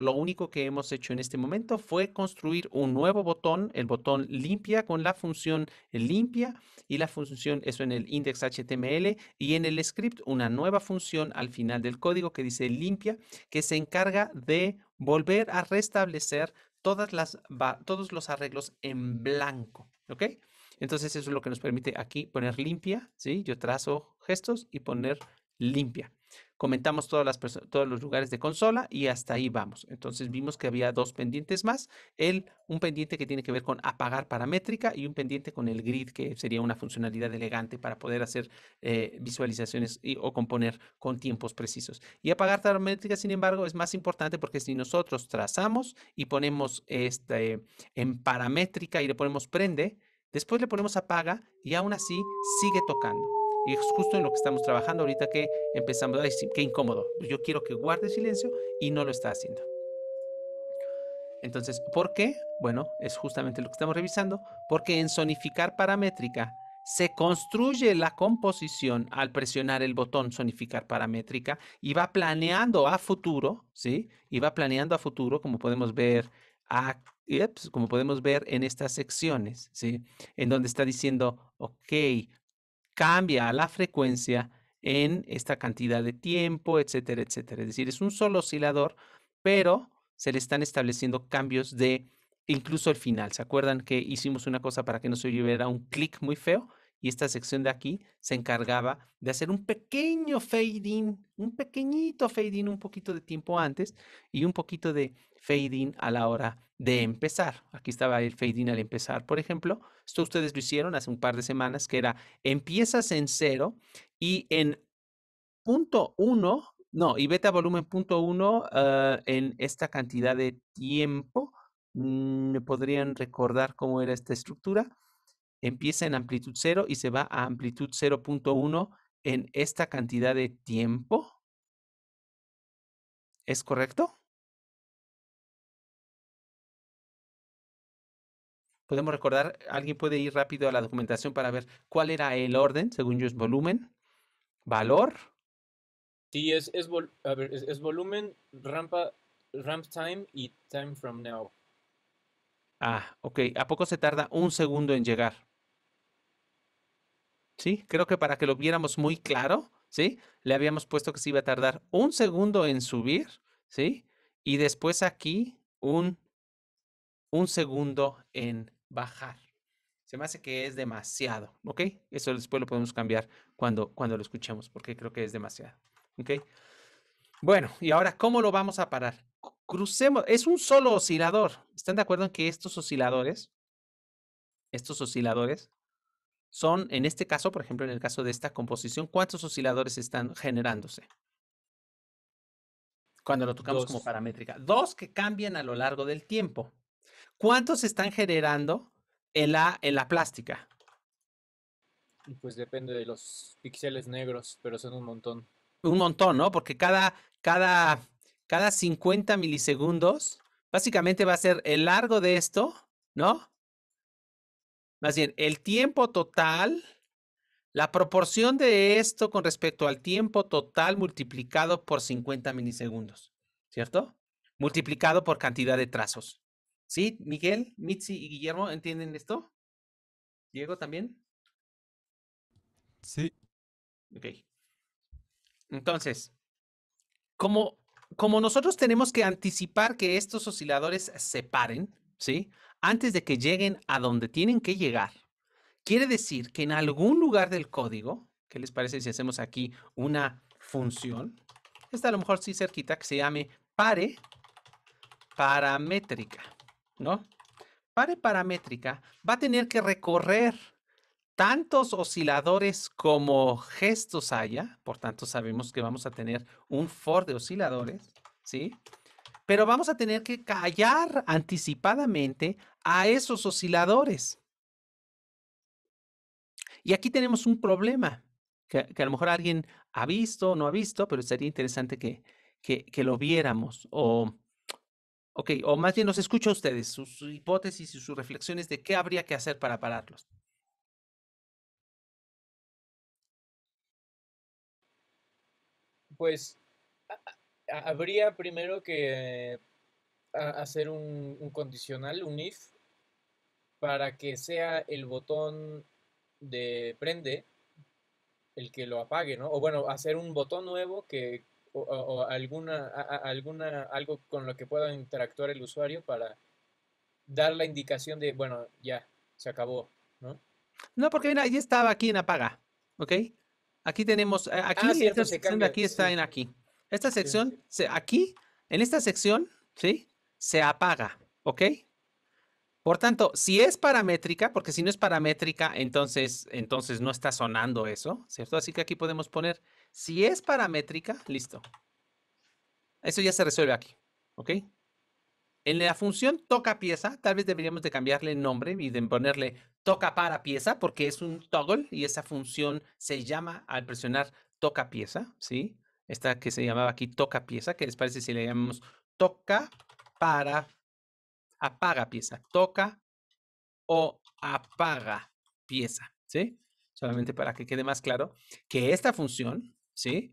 lo único que hemos hecho en este momento fue construir un nuevo botón, el botón limpia con la función limpia y la función, eso en el index HTML y en el script una nueva función al final del código que dice limpia que se encarga de volver a restablecer todas las, todos los arreglos en blanco, ¿ok? Entonces eso es lo que nos permite aquí poner limpia, ¿sí? Yo trazo gestos y poner limpia comentamos todas las todos los lugares de consola y hasta ahí vamos. Entonces vimos que había dos pendientes más, el, un pendiente que tiene que ver con apagar paramétrica y un pendiente con el grid, que sería una funcionalidad elegante para poder hacer eh, visualizaciones y, o componer con tiempos precisos. Y apagar paramétrica, sin embargo, es más importante porque si nosotros trazamos y ponemos este, en paramétrica y le ponemos prende, después le ponemos apaga y aún así sigue tocando. Y es justo en lo que estamos trabajando ahorita que empezamos a decir, qué incómodo. Yo quiero que guarde silencio y no lo está haciendo. Entonces, ¿por qué? Bueno, es justamente lo que estamos revisando, porque en sonificar paramétrica se construye la composición al presionar el botón sonificar paramétrica y va planeando a futuro, ¿sí? Y va planeando a futuro, como podemos ver eh, pues, como podemos ver en estas secciones, ¿sí? En donde está diciendo, ok, cambia la frecuencia en esta cantidad de tiempo, etcétera, etcétera. Es decir, es un solo oscilador, pero se le están estableciendo cambios de incluso el final. ¿Se acuerdan que hicimos una cosa para que no se oyera un clic muy feo? Y esta sección de aquí se encargaba de hacer un pequeño fade in, un pequeñito fade in un poquito de tiempo antes y un poquito de fade in a la hora de empezar. Aquí estaba el fade al empezar, por ejemplo. Esto ustedes lo hicieron hace un par de semanas, que era empiezas en cero y en punto uno, no, y beta volumen punto uno ah, en esta cantidad de tiempo. Mm, ¿Me podrían recordar cómo era esta estructura? Empieza en amplitud cero y se va a amplitud 0.1 en esta cantidad de tiempo. ¿Es correcto? podemos recordar, alguien puede ir rápido a la documentación para ver cuál era el orden, según yo es volumen, valor. Sí, es, es, volumen, rampa, ramp time y time from now. Ah, ok. ¿A poco se tarda un segundo en llegar? Sí, creo que para que lo viéramos muy claro, ¿sí? Le habíamos puesto que se iba a tardar un segundo en subir, ¿sí? Y después aquí un, un segundo en bajar. Se me hace que es demasiado, ¿ok? Eso después lo podemos cambiar cuando, cuando lo escuchemos, porque creo que es demasiado, ¿ok? Bueno, y ahora, ¿cómo lo vamos a parar? Crucemos, es un solo oscilador. ¿Están de acuerdo en que estos osciladores, estos osciladores, son, en este caso, por ejemplo, en el caso de esta composición, ¿cuántos osciladores están generándose? Cuando lo tocamos como paramétrica. Dos que cambian a lo largo del tiempo. ¿Cuántos están generando en la, en la plástica? Pues depende de los píxeles negros, pero son un montón. Un montón, ¿no? Porque cada, cada, cada 50 milisegundos, básicamente va a ser el largo de esto, ¿no? Más bien, el tiempo total, la proporción de esto con respecto al tiempo total multiplicado por 50 milisegundos, ¿cierto? Multiplicado por cantidad de trazos. ¿Sí? ¿Miguel, Mitzi y Guillermo entienden esto? ¿Diego también? Sí. Ok. Entonces, como, como nosotros tenemos que anticipar que estos osciladores se paren, ¿sí? Antes de que lleguen a donde tienen que llegar, quiere decir que en algún lugar del código, ¿qué les parece si hacemos aquí una función? Esta a lo mejor sí cerquita, que se llame pare paramétrica. ¿no? Pare paramétrica va a tener que recorrer tantos osciladores como gestos haya, por tanto sabemos que vamos a tener un for de osciladores, ¿sí? Pero vamos a tener que callar anticipadamente a esos osciladores. Y aquí tenemos un problema que, a lo mejor alguien ha visto, no ha visto, pero sería interesante que, que, que lo viéramos o Ok, o más bien nos escucha a ustedes, sus hipótesis y sus reflexiones de qué habría que hacer para pararlos. Pues habría primero que hacer un, un condicional, un if, para que sea el botón de prende el que lo apague, ¿no? O bueno, hacer un botón nuevo que, o, alguna, alguna, algo con lo que pueda interactuar el usuario para dar la indicación de, bueno, ya, se acabó, ¿no? No, porque mira, ya estaba aquí en apaga, ¿ok? Aquí tenemos, eh, aquí, ah, aquí está en aquí. Esta sección, aquí, en esta sección, ¿sí? Se apaga, ¿ok? Por tanto, si es paramétrica, porque si no es paramétrica, entonces, entonces no está sonando eso, ¿cierto? Así que aquí podemos poner si es paramétrica, listo. Eso ya se resuelve aquí, ¿ok? En la función toca pieza, tal vez deberíamos de cambiarle el nombre y de ponerle toca para pieza porque es un toggle y esa función se llama al presionar toca pieza, ¿sí? Esta que se llamaba aquí toca pieza, que les parece si le llamamos toca para apaga pieza, toca o apaga pieza, ¿sí? Solamente para que quede más claro que esta función ¿sí?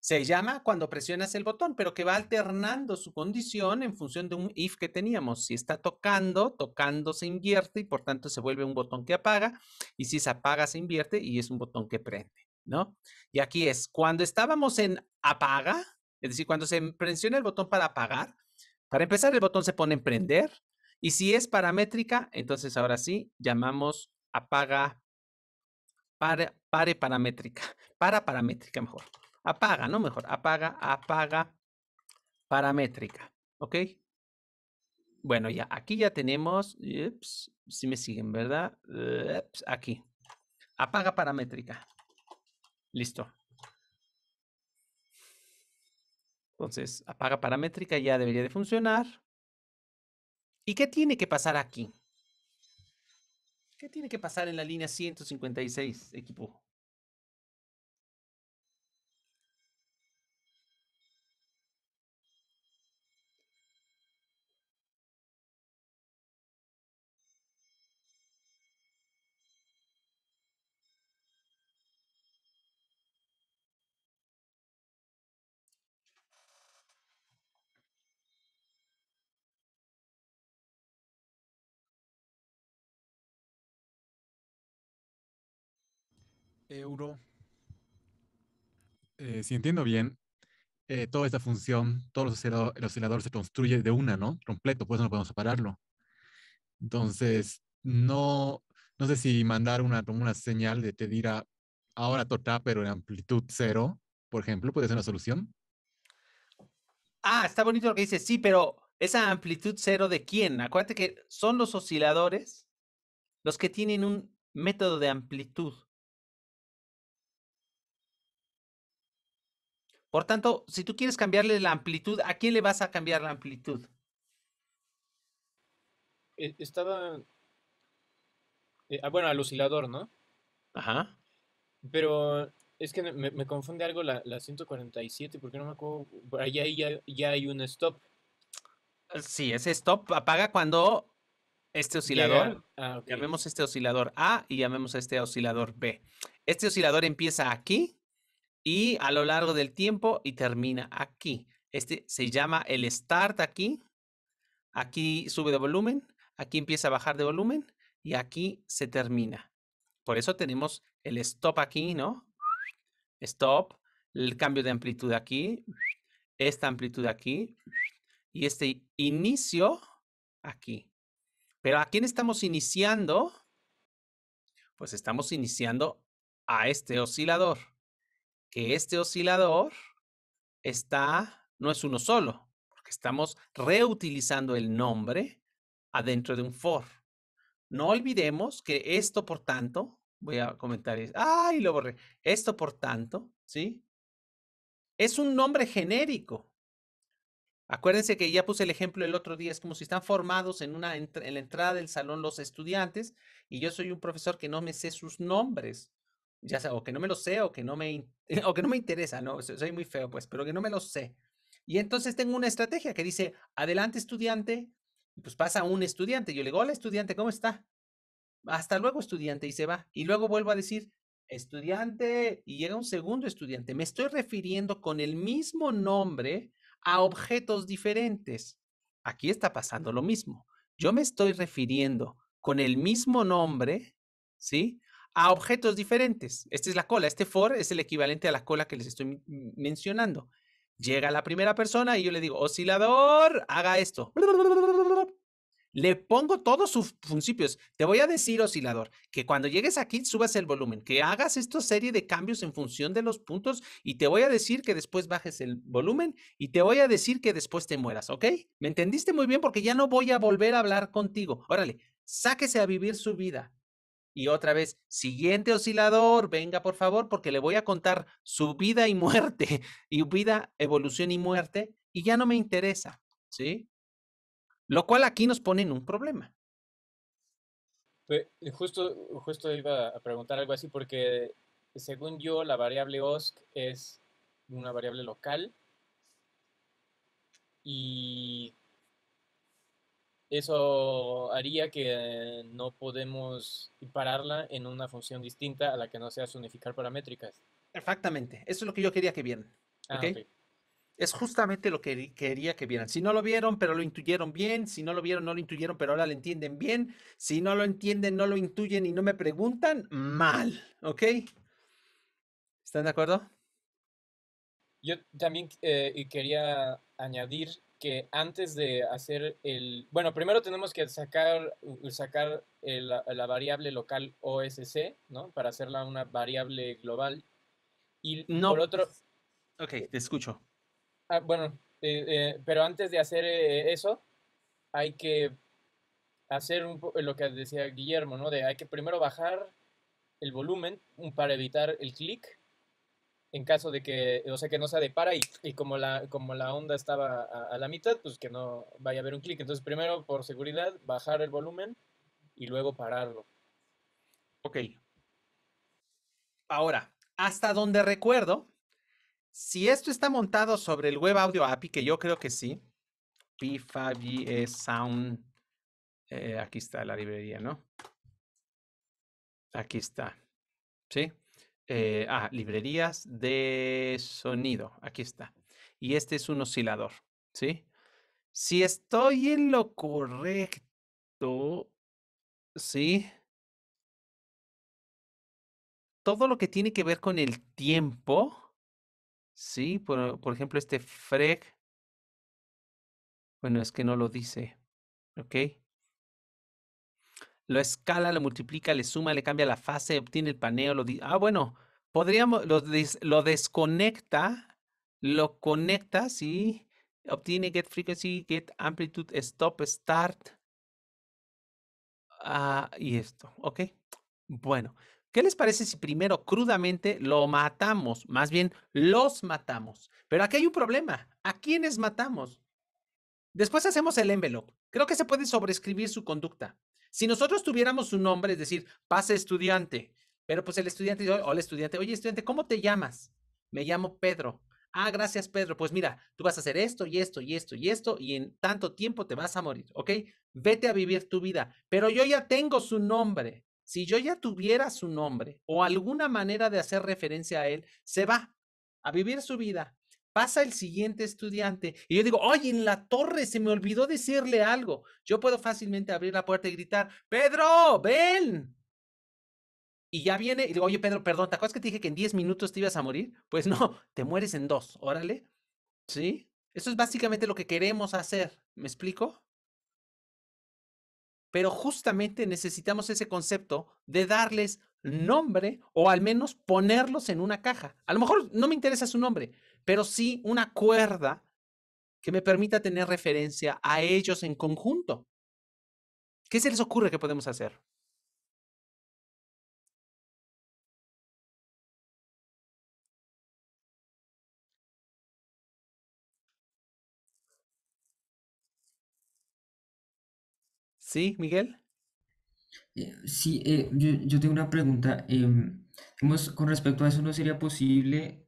Se llama cuando presionas el botón, pero que va alternando su condición en función de un if que teníamos. Si está tocando, tocando se invierte y por tanto se vuelve un botón que apaga. Y si se apaga, se invierte y es un botón que prende, ¿no? Y aquí es, cuando estábamos en apaga, es decir, cuando se presiona el botón para apagar, para empezar el botón se pone en prender. Y si es paramétrica, entonces ahora sí llamamos apaga pare paramétrica, para paramétrica mejor. Apaga, no mejor, apaga, apaga paramétrica, ¿ok? Bueno, ya, aquí ya tenemos, si me siguen, ¿verdad? aquí, apaga paramétrica, listo. Entonces, apaga paramétrica ya debería de funcionar. ¿Y qué tiene que pasar aquí? ¿Qué tiene que pasar en la línea 156, equipo? euro, eh, eh, si entiendo bien, eh, toda esta función, todo el oscilador, se construye de una, ¿no? Completo, pues no podemos separarlo. Entonces, no, no sé si mandar una, una señal de te dirá ahora total, pero en amplitud cero, por ejemplo, puede ser una solución. Ah, está bonito lo que dice, sí, pero esa amplitud cero de quién? Acuérdate que son los osciladores los que tienen un método de amplitud. Por tanto, si tú quieres cambiarle la amplitud, ¿a quién le vas a cambiar la amplitud? Eh, estaba... Eh, ah, bueno, al oscilador, ¿no? Ajá. Pero es que me, confunde algo la, 147, porque no me acuerdo. Ahí ya, hay un stop. Ah, sí, ese stop apaga cuando este oscilador, ah, llamemos este oscilador A y llamemos a este oscilador B. Este oscilador empieza aquí y a lo largo del tiempo y termina aquí. Este se llama el start aquí. Aquí sube de volumen, aquí empieza a bajar de volumen y aquí se termina. Por eso tenemos el stop aquí, ¿no? Stop, el cambio de amplitud aquí, esta amplitud aquí y este inicio aquí. Pero ¿a quién estamos iniciando? Pues estamos iniciando a este oscilador que este oscilador está, no es uno solo, porque estamos reutilizando el nombre adentro de un for. No olvidemos que esto, por tanto, voy a comentar, ay, lo borré. Esto, por tanto, ¿sí? Es un nombre genérico. Acuérdense que ya puse el ejemplo el otro día, es como si están formados en, una, en la entrada del salón los estudiantes y yo soy un profesor que no me sé sus nombres ya sea o que no me lo sé o que no me, o que no me interesa, ¿no? Soy muy feo, pues, pero que no me lo sé. Y entonces tengo una estrategia que dice, adelante estudiante, pues pasa un estudiante, yo le digo, hola estudiante, ¿cómo está? Hasta luego estudiante, y se va. Y luego vuelvo a decir, estudiante, y llega un segundo estudiante. Me estoy refiriendo con el mismo nombre a objetos diferentes. Aquí está pasando lo mismo. Yo me estoy refiriendo con el mismo nombre, ¿sí? a objetos diferentes. Esta es la cola. Este for es el equivalente a la cola que les estoy mm, mencionando. Llega la primera persona y yo le digo, oscilador, haga esto. Le pongo todos sus principios. Te voy a decir, oscilador, que cuando llegues aquí subas el volumen, que hagas esta serie de cambios en función de los puntos y te voy a decir que después bajes el volumen y te voy a decir que después te mueras, ¿ok? ¿Me entendiste muy bien? Porque ya no voy a volver a hablar contigo. Órale, sáquese a vivir su vida y otra vez, siguiente oscilador, venga por favor, porque le voy a contar su vida y muerte, y vida, evolución y muerte, y ya no me interesa, ¿sí? Lo cual aquí nos pone en un problema. Eh, justo, justo iba a preguntar algo así, porque según yo, la variable OSC es una variable local y eso haría que eh, no podemos pararla en una función distinta a la que no sea unificar paramétricas. Perfectamente. eso es lo que yo quería que vieran. Ah, es justamente lo que quería que vieran. Si no lo vieron, pero lo intuyeron bien. Si no lo vieron, no lo intuyeron, pero ahora lo entienden bien. Si no lo entienden, no lo intuyen y no me preguntan, mal. ¿Ok? ¿Están de acuerdo? Yo también eh, quería añadir que antes de hacer el... Bueno, primero tenemos que sacar, sacar la variable local OSC, ¿no? Para hacerla una variable global. Y no. por otro... Ok, te escucho. Ah, bueno, eh, eh, pero antes de hacer eh, eso, hay que hacer lo que decía Guillermo, ¿no? De hay que primero bajar el volumen para evitar el clic en caso de que, o sea, que no se depara y, y como, la, como la onda estaba a, la mitad, pues que no vaya a haber un clic. Entonces, primero, por seguridad, bajar el volumen y luego pararlo. Ok. Ahora, hasta donde recuerdo, si esto está montado sobre el Web Audio API, que yo creo que sí, p 5 e, Sound, eh, aquí está la librería, ¿no? Aquí está. ¿Sí? Eh, ah, librerías de sonido. Aquí está. Y este es un oscilador, ¿sí? Si estoy en lo correcto, ¿sí? Todo lo que tiene que ver con el tiempo, ¿sí? Por, por ejemplo, este freg. Bueno, es que no lo dice, ¿ok? lo escala, lo multiplica, le suma, le cambia la fase, obtiene el paneo, lo ah, bueno, podríamos, lo, desconecta, lo conecta, sí, obtiene get frequency, get amplitude, stop, start. ah y esto, ¿ok? Bueno, ¿qué les parece si primero crudamente lo matamos? Más bien, los matamos. Pero aquí hay un problema. ¿A quiénes matamos? Después hacemos el envelope. Creo que se puede sobreescribir su conducta. Si nosotros tuviéramos su nombre, es decir, pase estudiante, pero pues el estudiante, dice: el estudiante, oye estudiante, ¿cómo te llamas? Me llamo Pedro. Ah, gracias Pedro. Pues mira, tú vas a hacer esto y esto y esto y esto y en tanto tiempo te vas a morir, ¿ok? Vete a vivir tu vida. Pero yo ya tengo su nombre. Si yo ya tuviera su nombre o alguna manera de hacer referencia a él, se va a vivir su vida, Pasa el siguiente estudiante y yo digo, oye, en la torre se me olvidó decirle algo. Yo puedo fácilmente abrir la puerta y gritar, Pedro, ven. Y ya viene y digo, oye, Pedro, perdón, ¿te acuerdas que te dije que en 10 minutos te ibas a morir? Pues no, te mueres en dos, órale. ¿Sí? Eso es básicamente lo que queremos hacer. ¿Me explico? Pero justamente necesitamos ese concepto de darles nombre o al menos ponerlos en una caja. A lo mejor no me interesa su nombre, pero sí una cuerda que me permita tener referencia a ellos en conjunto. ¿Qué se les ocurre que podemos hacer? ¿Sí, Miguel? Eh, sí, eh, yo, tengo una pregunta. Em, con respecto a eso, ¿no sería posible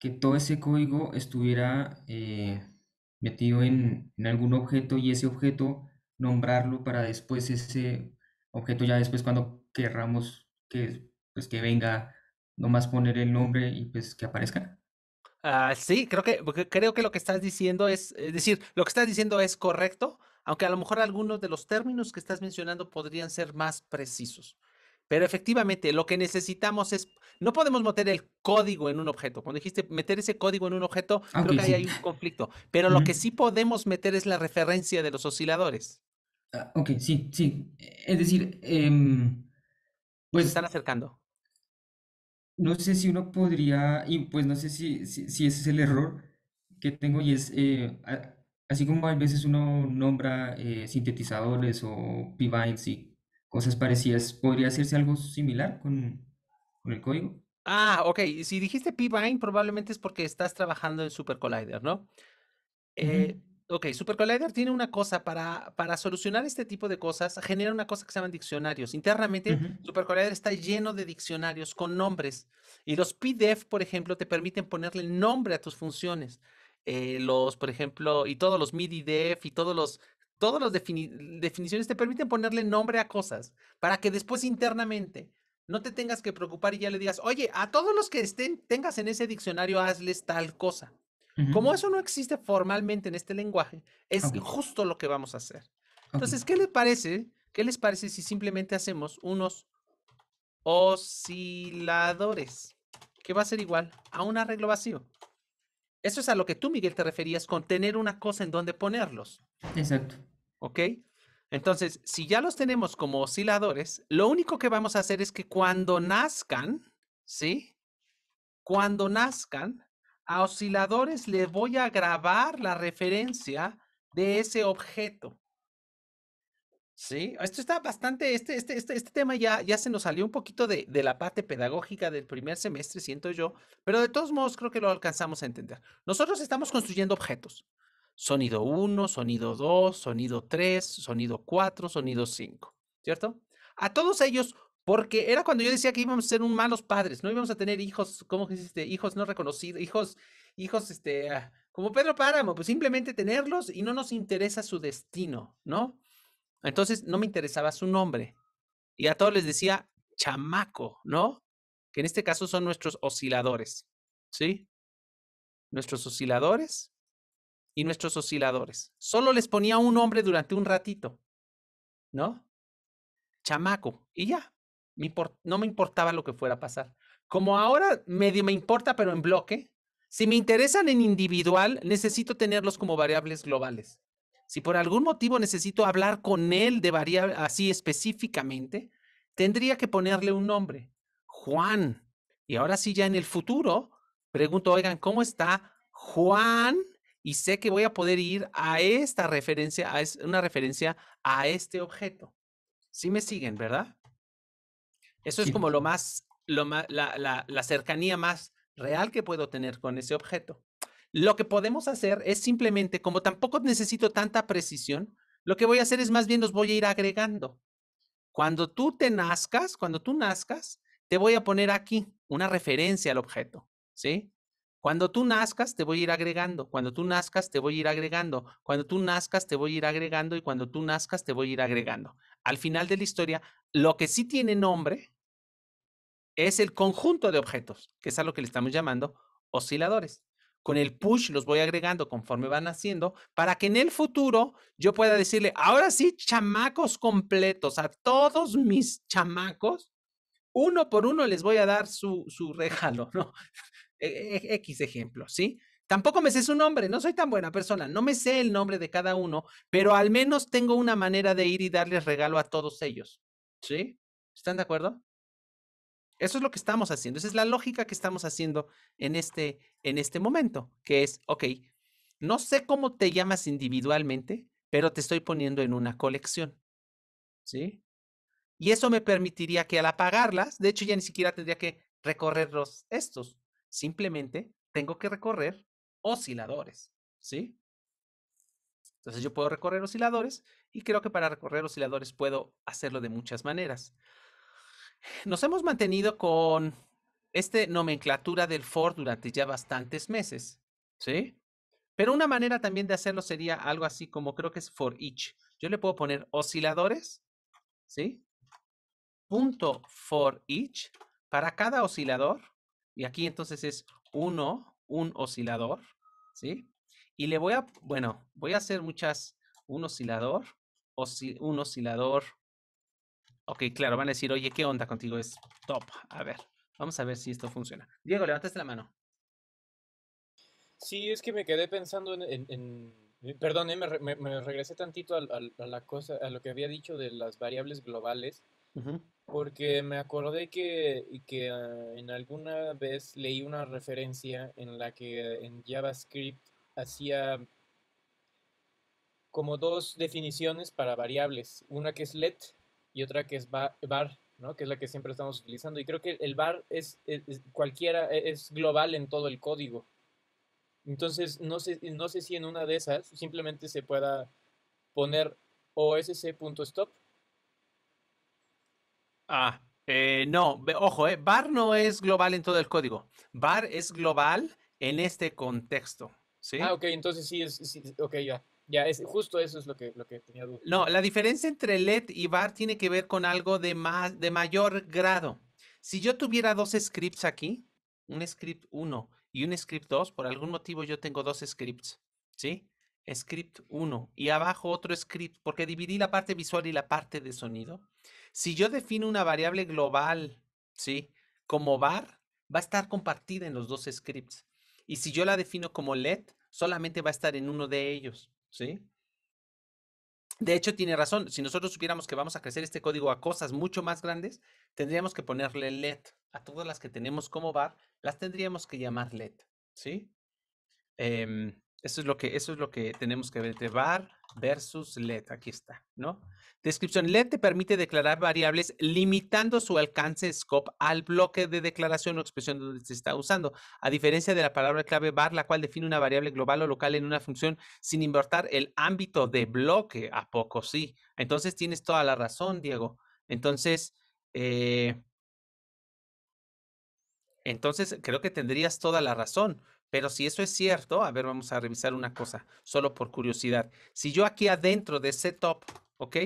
que todo ese código estuviera eh, metido en, algún objeto y ese objeto nombrarlo para después ese objeto ya después cuando querramos que pues que venga nomás poner el nombre y pues que aparezca. Ah, sí, creo que creo que lo que estás diciendo es, es decir, lo que estás diciendo es correcto, aunque a lo mejor algunos de los términos que estás mencionando podrían ser más precisos. Pero efectivamente, lo que necesitamos es, no podemos meter el código en un objeto. Cuando dijiste meter ese código en un objeto, ah, creo que ahí hay un conflicto. Pero lo que sí podemos meter es la referencia de los osciladores. Ah, ok, sí, sí. Es decir, em, pues... están acercando. No sé si uno podría, y pues no sé si, si, ese es el error que tengo y es, eh, así como a veces uno nombra eh, sintetizadores o pivines y cosas parecidas. ¿Podría hacerse algo similar con, con el código? Ah, ok. Si dijiste p probablemente es porque estás trabajando en Super Collider, ¿no? Eh, ok, Super Collider tiene una cosa para, para solucionar este tipo de cosas, genera una cosa que se llaman diccionarios. Internamente, SuperCollider Super Collider está lleno de diccionarios con nombres. Y los pdef, por ejemplo, te permiten ponerle nombre a tus funciones. Eh, los, por ejemplo, y todos los MIDI def y todos los todas las definiciones te permiten ponerle nombre a cosas para que después internamente no te tengas que preocupar y ya le digas, oye, a todos los que estén, tengas en ese diccionario, hazles tal cosa. Como eso no existe formalmente en este lenguaje, es justo lo que vamos a hacer. Entonces, ¿qué les parece? ¿Qué les parece si simplemente hacemos unos osciladores? Que va a ser igual a un arreglo vacío. Eso es a lo que tú, Miguel, te referías con tener una cosa en donde ponerlos. Exacto. ¿Ok? Entonces, si ya los tenemos como osciladores, lo único que vamos a hacer es que cuando nazcan, ¿sí? Cuando nazcan, a osciladores le voy a grabar la referencia de ese objeto. Sí, esto está bastante, este este, este, este, tema ya, ya se nos salió un poquito de, la parte pedagógica del primer semestre, siento yo, pero de todos modos creo que lo alcanzamos a entender. Nosotros estamos construyendo objetos. Sonido 1, sonido 2, sonido 3, sonido 4, sonido 5, ¿cierto? A todos ellos, porque era cuando yo decía que íbamos a ser un malos padres, no íbamos a tener hijos, ¿cómo dijiste? Hijos no reconocidos, hijos, hijos, este, ah, como Pedro Páramo, pues simplemente tenerlos y no nos interesa su destino, ¿no? Entonces no me interesaba su nombre. Y a todos les decía chamaco, ¿no? Que en este caso son nuestros osciladores, ¿sí? Nuestros osciladores y nuestros osciladores. Solo les ponía un nombre durante un ratito, ¿no? Chamaco. Y ya, no me importaba lo que fuera a pasar. Como ahora medio me importa, pero en bloque. Si me interesan en individual, necesito tenerlos como variables globales. Si por algún motivo necesito hablar con él de variable así específicamente, tendría que ponerle un nombre, Juan. Y ahora sí, ya en el futuro, pregunto, oigan, ¿cómo está Juan? Y sé que voy a poder ir a esta referencia, a es, una referencia a este objeto. ¿Sí me siguen, verdad? Eso es como lo más, la cercanía más real que puedo tener con ese objeto. Lo que podemos hacer es simplemente, como tampoco necesito tanta precisión, lo que voy a hacer es más bien los voy a ir agregando. Cuando tú te nazcas, cuando tú nazcas, te voy a poner aquí una referencia al objeto, ¿sí? Cuando tú nazcas, te voy a ir agregando. Cuando tú nazcas, te voy a ir agregando. Cuando tú nazcas, te voy a ir agregando. Y cuando tú nazcas, te voy a ir agregando. Al final de la historia, lo que sí tiene nombre es el conjunto de objetos, que es a lo que le estamos llamando osciladores con el push los voy agregando conforme van haciendo para que en el futuro yo pueda decirle, ahora sí, chamacos completos, a todos mis chamacos, uno por uno les voy a dar su, su regalo, ¿no? X e, e, ejemplo, ¿sí? Tampoco me sé su nombre, no soy tan buena persona, no me sé el nombre de cada uno, pero al menos tengo una manera de ir y darles regalo a todos ellos, ¿sí? ¿Están de acuerdo? Eso es lo que estamos haciendo, esa es la lógica que estamos haciendo en este, en este momento, que es, ok, no sé cómo te llamas individualmente, pero te estoy poniendo en una colección. ¿Sí? Y eso me permitiría que al apagarlas, de hecho ya ni siquiera tendría que recorrer estos, simplemente tengo que recorrer osciladores, ¿sí? Entonces yo puedo recorrer osciladores y creo que para recorrer osciladores puedo hacerlo de muchas maneras. Nos hemos mantenido con esta nomenclatura del for durante ya bastantes meses, ¿sí? Pero una manera también de hacerlo sería algo así como creo que es for each. Yo le puedo poner osciladores, ¿sí? Punto for each para cada oscilador. Y aquí entonces es uno, un oscilador, ¿sí? Y le voy a, bueno, voy a hacer muchas, un oscilador, un oscilador, Ok, claro, van a decir, oye, ¿qué onda contigo? Es top. A ver, vamos a ver si esto funciona. Diego, levantaste la mano. Sí, es que me quedé pensando en... perdón, eh, me, regresé tantito a, la cosa, a lo que había dicho de las variables globales, porque me acordé que, que ah, en alguna vez leí una referencia en la que en JavaScript hacía como dos definiciones para variables, una que es let y otra que es bar, ¿no? que es la que siempre estamos utilizando. Y creo que el bar es, cualquiera, e-, es global en todo el código. Entonces, no sé, no sé si en una de esas simplemente se pueda poner osc.stop. Ah, eh, no, ojo, eh, bar no es global en todo el código. Bar es global en este contexto. ¿sí? Ah, ok, entonces sí es, sí, ok, ya. Ya, justo eso es lo que, tenía duda. No, la diferencia entre LED y VAR tiene que ver con algo de, más, de mayor grado. Si yo tuviera dos scripts aquí, un script 1 y un script 2, por algún motivo yo tengo dos scripts, ¿sí? Script 1 y abajo otro script, porque dividí la parte visual y la parte de sonido. Si yo defino una variable global, ¿sí? Como var, va a estar compartida en los dos scripts. Y si yo la defino como let, solamente va a estar en uno de ellos. ¿sí? De hecho, tiene razón. Si nosotros supiéramos que vamos a crecer este código a cosas mucho más grandes, tendríamos que ponerle LED. A todas las que tenemos como bar, las tendríamos que llamar LED, ¿sí? Em, eso es lo que, es lo que tenemos que ver entre var versus let. Aquí está, ¿no? Descripción. Let te permite declarar variables limitando su alcance scope al bloque de declaración o expresión donde se está usando, a diferencia de la palabra clave var, la cual define una variable global o local en una función sin importar el ámbito de bloque. ¿A poco sí? Entonces tienes toda la razón, Diego. Entonces, eh, entonces creo que tendrías toda la razón. Pero si eso es cierto, a ver, vamos a revisar una cosa, solo por curiosidad. Si yo aquí adentro de setup, ¿ok?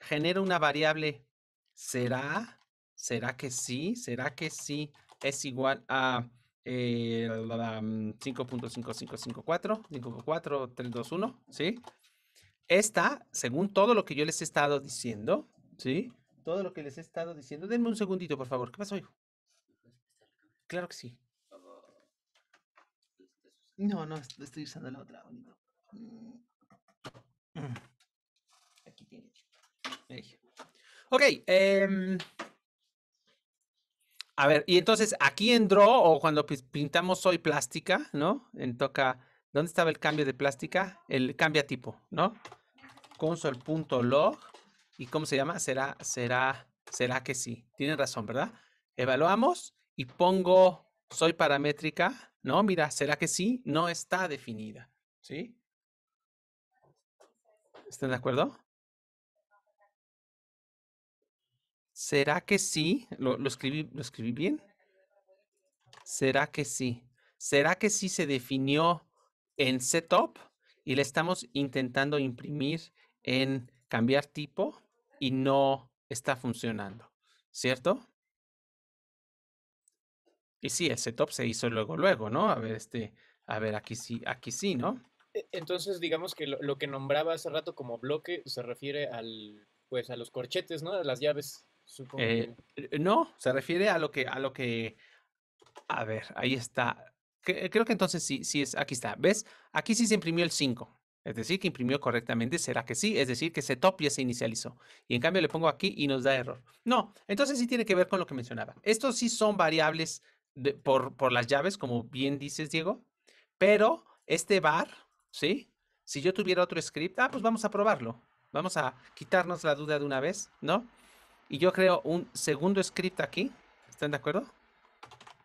Genero una variable, ¿será? ¿Será que sí? ¿Será que sí es igual a 5.5554, eh, 54321, mm, ¿sí? Esta, según todo lo que yo les he estado diciendo, ¿sí? Todo lo que les he estado diciendo. Denme un segundito, por favor. ¿Qué pasó, hijo? Claro que sí. No, no, estoy usando la otra, mm. Mm. Aquí tiene. Ok. Em. a ver, y entonces aquí en Draw o cuando pintamos soy plástica, ¿no? En toca, ¿dónde estaba el cambio de plástica? El cambia tipo, ¿no? Console.log. ¿Y cómo se llama? Será, será, será que sí. Tienen razón, ¿verdad? Evaluamos y pongo soy paramétrica no, mira, ¿será que sí? No está definida. ¿Sí? ¿Están de acuerdo? ¿Será que sí? ¿Lo, escribí, ¿Lo, escribí, bien? ¿Será que sí? ¿Será que sí se definió en setup y le estamos intentando imprimir en cambiar tipo y no está funcionando? ¿Cierto? Y sí, ese top se hizo luego, luego, ¿no? A ver, este, a ver, aquí sí, aquí sí, ¿no? E, entonces, digamos que lo, que nombraba hace rato como bloque se refiere al, pues, a los corchetes, ¿no? A las llaves, eh, supongo. no, se refiere a lo que, a lo que, a ver, ahí está. Creo que entonces sí, sí es, aquí está, ¿ves? Aquí sí se imprimió el 5, es decir, que imprimió correctamente, será que sí, es decir, que ese top ya se inicializó. Y en cambio le pongo aquí y nos da error. No, entonces sí tiene que ver con lo que mencionaba. Estos sí son variables por, las llaves, como bien dices, Diego, pero este bar, ¿sí? Si yo tuviera otro script, ah, pues vamos a probarlo. Vamos a quitarnos la duda de una vez, ¿no? Y yo creo un segundo script aquí, ¿están de acuerdo?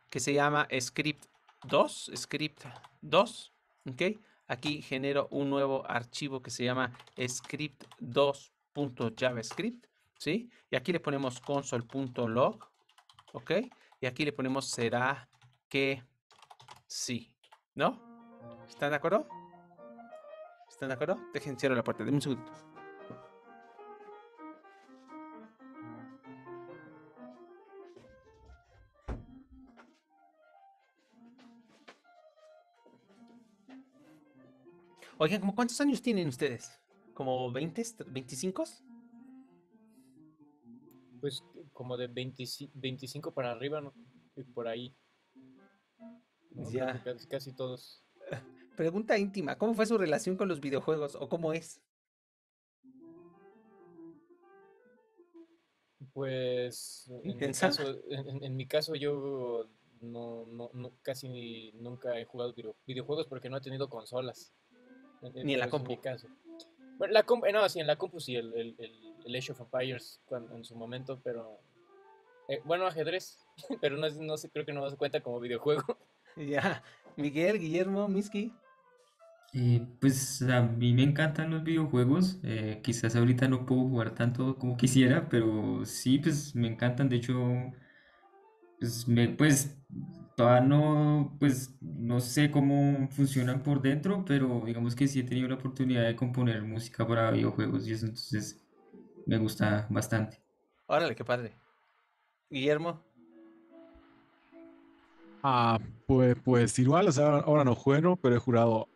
Que se llama script 2, script 2, ¿ok? Aquí genero un nuevo archivo que se llama script2.javascript, ¿sí? Y aquí le ponemos console.log, ¿ok? Y aquí le ponemos será que sí. ¿No? ¿Están de acuerdo? ¿Están de acuerdo? Dejen cierro la puerta. Denme un segundo. Oigan, ¿cómo cuántos años tienen ustedes? ¿Como 20, 25? Pues como de 25 para arriba, ¿no? Y por ahí. Pues ya. Casi, todos. Pregunta íntima, ¿cómo fue su relación con los videojuegos o cómo es? Pues en, mi caso, en, mi caso, yo no, no, casi nunca he jugado videojuegos porque no he tenido consolas. Ni en la pues, compu. En Bueno, la compu, no, sí, en la compu sí, el el Age of Empires cuando, en su momento, pero. Eh, bueno, ajedrez, pero no, no sé, creo que no se cuenta como videojuego. Ya, Miguel, Guillermo, Miski. Eh, pues a mí me encantan los videojuegos, eh, quizás ahorita no puedo jugar tanto como quisiera, pero sí, pues me encantan, de hecho, pues, me, pues todavía no, pues no sé cómo funcionan por dentro, pero digamos que sí he tenido la oportunidad de componer música para videojuegos y eso entonces me gusta bastante. Órale, qué padre. Guillermo. Ah, pues, pues igual, ahora no juego, pero he jurado,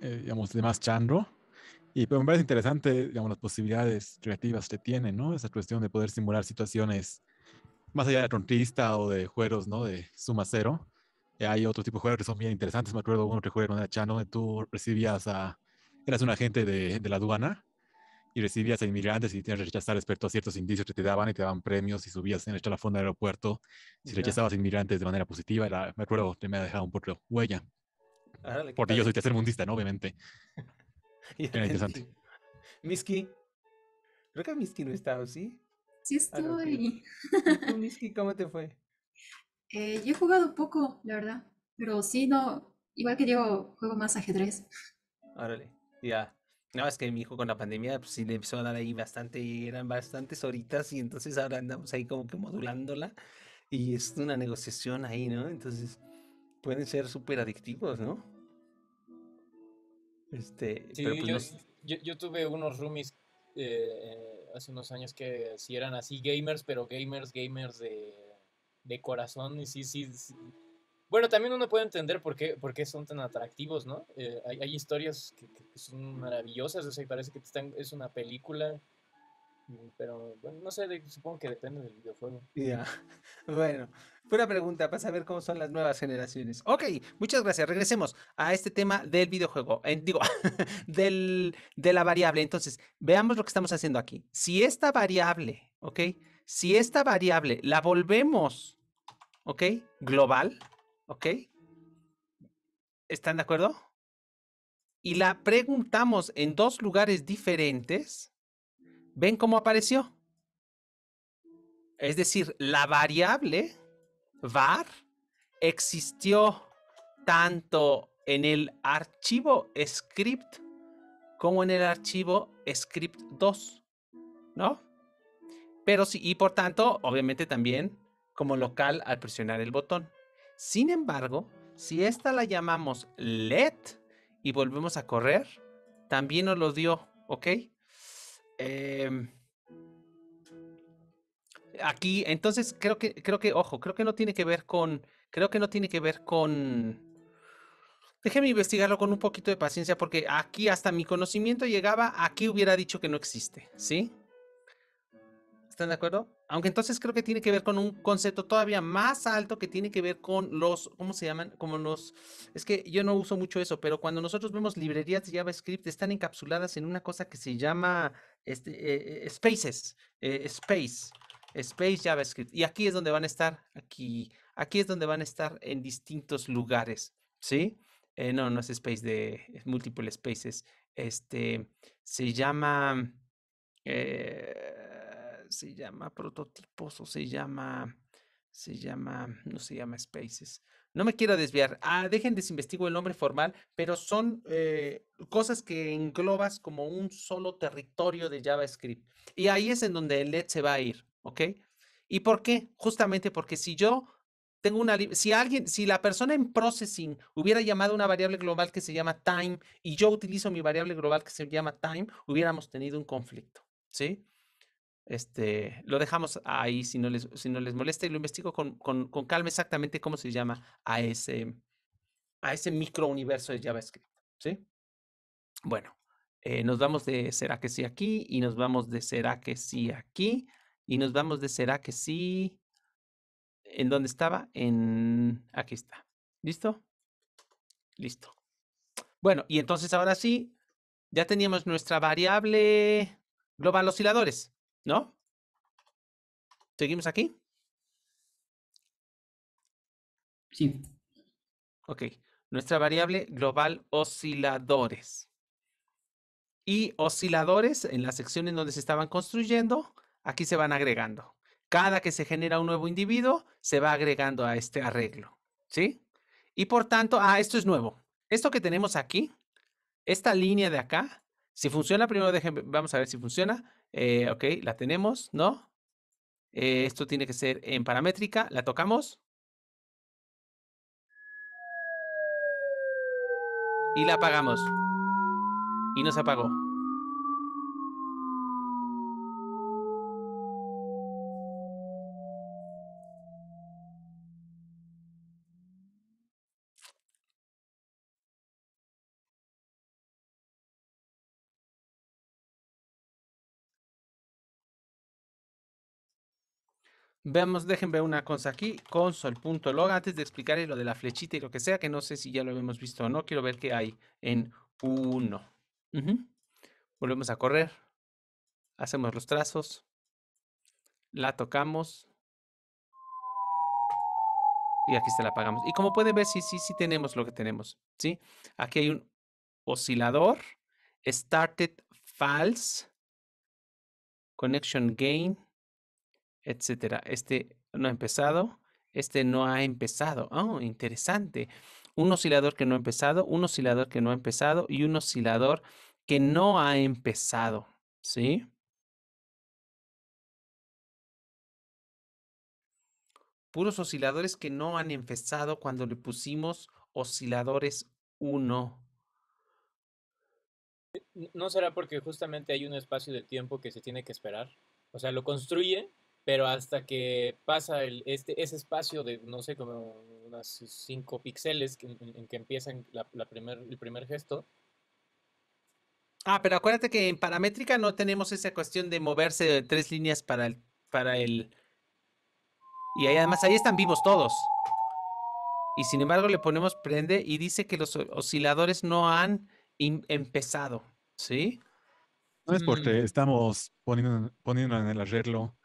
eh, digamos, de más Chandro. Y pero me parece interesante, digamos, las posibilidades creativas que tienen, ¿no? Esa cuestión de poder simular situaciones más allá de trontista o de juegos, ¿no? De suma cero. hay otro tipo de juegos que son bien interesantes. Me acuerdo uno que jugué con Chano, donde tú recibías a... Eras un agente de la aduana y recibías a inmigrantes y tenías que rechazar respecto a ciertos indicios que te daban y te daban premios y subías en la fondo del aeropuerto. Si rechazabas a inmigrantes de manera positiva, era, me acuerdo que me ha dejado un poco huella. Porque yo soy mundista ¿no? Obviamente. era interesante. Miski. Creo que Miski no ¿o ¿sí? Sí ah, estoy. Miski, cómo te fue? Eh, yo he jugado poco, la verdad. Pero sí, no... Igual que yo juego más ajedrez. Árale, ya. No, es que mi hijo con la pandemia pues, sí le empezó a dar ahí bastante, eran bastantes horitas y entonces ahora andamos ahí como que modulándola y es una negociación ahí, ¿no? Entonces pueden ser súper adictivos, ¿no? Este, sí, pues, yo, tuve unos roomies eh, hace unos años que sí eran así gamers, pero gamers, gamers de, de corazón y sí, sí bueno, también uno puede entender por qué, por qué son tan atractivos, ¿no? Eh, hay, historias que, son maravillosas, o sea, parece que es una película, mm, pero bueno, no sé, supongo que depende del videojuego. Ya, bueno, pura pregunta para saber cómo son las nuevas generaciones. Ok, muchas gracias, regresemos a este tema del videojuego, digo, de la variable. Entonces, veamos lo que estamos haciendo aquí. Si esta variable, ¿ok? Si esta variable la volvemos, ¿ok? Global ¿Ok? ¿Están de acuerdo? Y la preguntamos en dos lugares diferentes. ¿Ven cómo apareció? Es decir, la variable var existió tanto en el archivo script como en el archivo script 2, ¿no? Pero sí, y por tanto, obviamente también como local al presionar el botón. Sin embargo, si esta la llamamos LED y volvemos a correr, también nos lo dio, ¿ok? Em, aquí, entonces creo que, creo que, ojo, creo que no tiene que ver con, creo que no tiene que ver con, déjeme investigarlo con un poquito de paciencia porque aquí hasta mi conocimiento llegaba, aquí hubiera dicho que no existe, ¿sí? ¿Están de acuerdo? Aunque entonces creo que tiene que ver con un concepto todavía más alto que tiene que ver con los, ¿cómo se llaman? Como los, es que yo no uso mucho eso, pero cuando nosotros vemos librerías de JavaScript están encapsuladas en una cosa que se llama este, eh, eh, spaces, eh, space, space JavaScript. Y aquí es donde van a estar, aquí, aquí es donde van a estar en distintos lugares, ¿sí? no, no es space de es múltiples spaces, este, se llama... Eh, se llama prototipos o se llama, se llama, no se llama spaces. No me quiero desviar. Ah, dejen desinvestigo el nombre formal, pero son eh, cosas que englobas como un solo territorio de JavaScript. Y ahí es en donde el LED se va a ir, ¿ok? ¿Y por qué? Justamente porque si yo tengo una, si alguien, si la persona en processing hubiera llamado una variable global que se llama time y yo utilizo mi variable global que se llama time, hubiéramos tenido un conflicto, ¿sí? Este, lo dejamos ahí si no les, si no les molesta y lo investigo con, calma exactamente cómo se llama a ese, a ese microuniverso de JavaScript. ¿sí? Bueno, eh, nos vamos de será que sí aquí y nos vamos de será que sí aquí y nos vamos de será que sí en dónde estaba, en aquí está. ¿Listo? Listo. Bueno, y entonces ahora sí, ya teníamos nuestra variable global osciladores. ¿No? ¿Seguimos aquí? Sí. Ok. Nuestra variable global osciladores. Y osciladores en las secciones donde se estaban construyendo, aquí se van agregando. Cada que se genera un nuevo individuo, se va agregando a este arreglo. ¿Sí? Y por tanto, ah, esto es nuevo. Esto que tenemos aquí, esta línea de acá, si funciona, primero déjenme, vamos a ver si funciona. Eh, ok, la tenemos, ¿no? Eh, esto tiene que ser en paramétrica. La tocamos. Y la apagamos. Y no se apagó. Veamos, déjenme una cosa aquí, console.log, antes de explicarle lo de la flechita y lo que sea, que no sé si ya lo hemos visto o no, quiero ver qué hay en uno. Volvemos a correr, hacemos los trazos, la tocamos y aquí se la apagamos. Y como pueden ver, sí, sí, sí tenemos lo que tenemos, ¿sí? Aquí hay un oscilador, started false, connection gain, etcétera. Este no ha empezado, este no ha empezado. Oh, interesante. Un oscilador que no ha empezado, un oscilador que no ha empezado y un oscilador que no ha empezado, ¿sí? Puros osciladores que no han empezado cuando le pusimos osciladores 1. ¿No será porque justamente hay un espacio de tiempo que se tiene que esperar? O sea, lo construye pero hasta que pasa este, ese espacio de, no sé, como unas 5 píxeles en, que empiezan la, el primer gesto. Ah, pero acuérdate que en paramétrica no tenemos esa cuestión de moverse de tres líneas para el, para el... Y ahí, además ahí están vivos todos. Y sin embargo le ponemos prende y dice que los osciladores no han empezado, ¿sí? No es porque mm. estamos poniendo, poniendo en el arreglo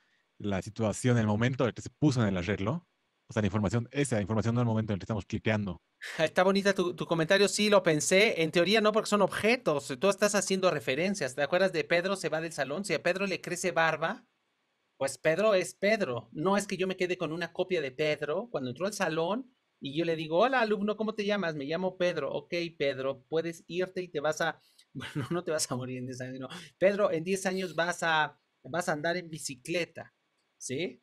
la situación, el momento en el que se puso en el arreglo. O sea, la información, esa información no es el momento en el que estamos cliqueando. Ah, está bonita tu, comentario, sí, lo pensé. En teoría no, porque son objetos. Tú estás haciendo referencias. ¿Te acuerdas de Pedro se va del salón? Si a Pedro le crece barba, pues Pedro es Pedro. No es que yo me quede con una copia de Pedro cuando entró al salón y yo le digo, hola alumno, ¿cómo te llamas? Me llamo Pedro. Ok, Pedro, puedes irte y te vas a, bueno, no te vas a morir en 10 años, Pedro, en 10 años vas a, vas a andar en bicicleta. ¿sí?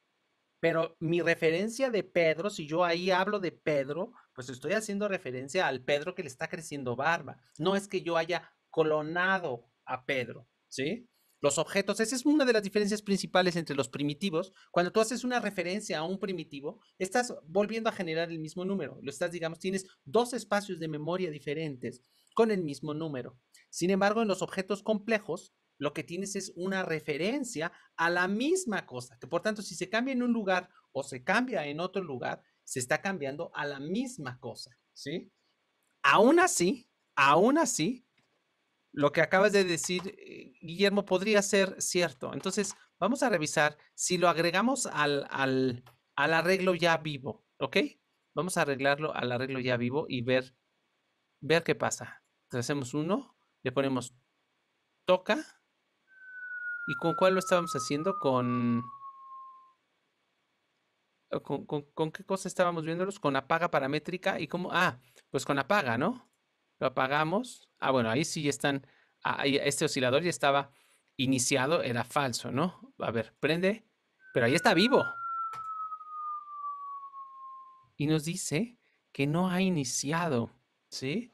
Pero mi referencia de Pedro, si yo ahí hablo de Pedro, pues estoy haciendo referencia al Pedro que le está creciendo barba. No es que yo haya colonado a Pedro, ¿sí? Los objetos, esa es una de las diferencias principales entre los primitivos. Cuando tú haces una referencia a un primitivo, estás volviendo a generar el mismo número. Lo estás, digamos, tienes dos espacios de memoria diferentes con el mismo número. Sin embargo, en los objetos complejos, lo que tienes es una referencia a la misma cosa, que por tanto si se cambia en un lugar o se cambia en otro lugar, se está cambiando a la misma cosa, ¿sí? Aún así, aún así, lo que acabas de decir, eh, Guillermo, podría ser cierto. Entonces, vamos a revisar si lo agregamos al, al, arreglo ya vivo, ¿ok? Vamos a arreglarlo al arreglo ya vivo y ver, ver qué pasa. hacemos uno, le ponemos toca, ¿Y con cuál lo estábamos haciendo? Con... ¿Con, qué cosa estábamos viéndolos? Con apaga paramétrica y cómo... Ah, pues con apaga, ¿no? Lo apagamos. Ah, bueno, ahí sí están... Ah, este oscilador ya estaba iniciado, era falso, ¿no? A ver, prende. Pero ahí está vivo. Y nos dice que no ha iniciado, ¿sí?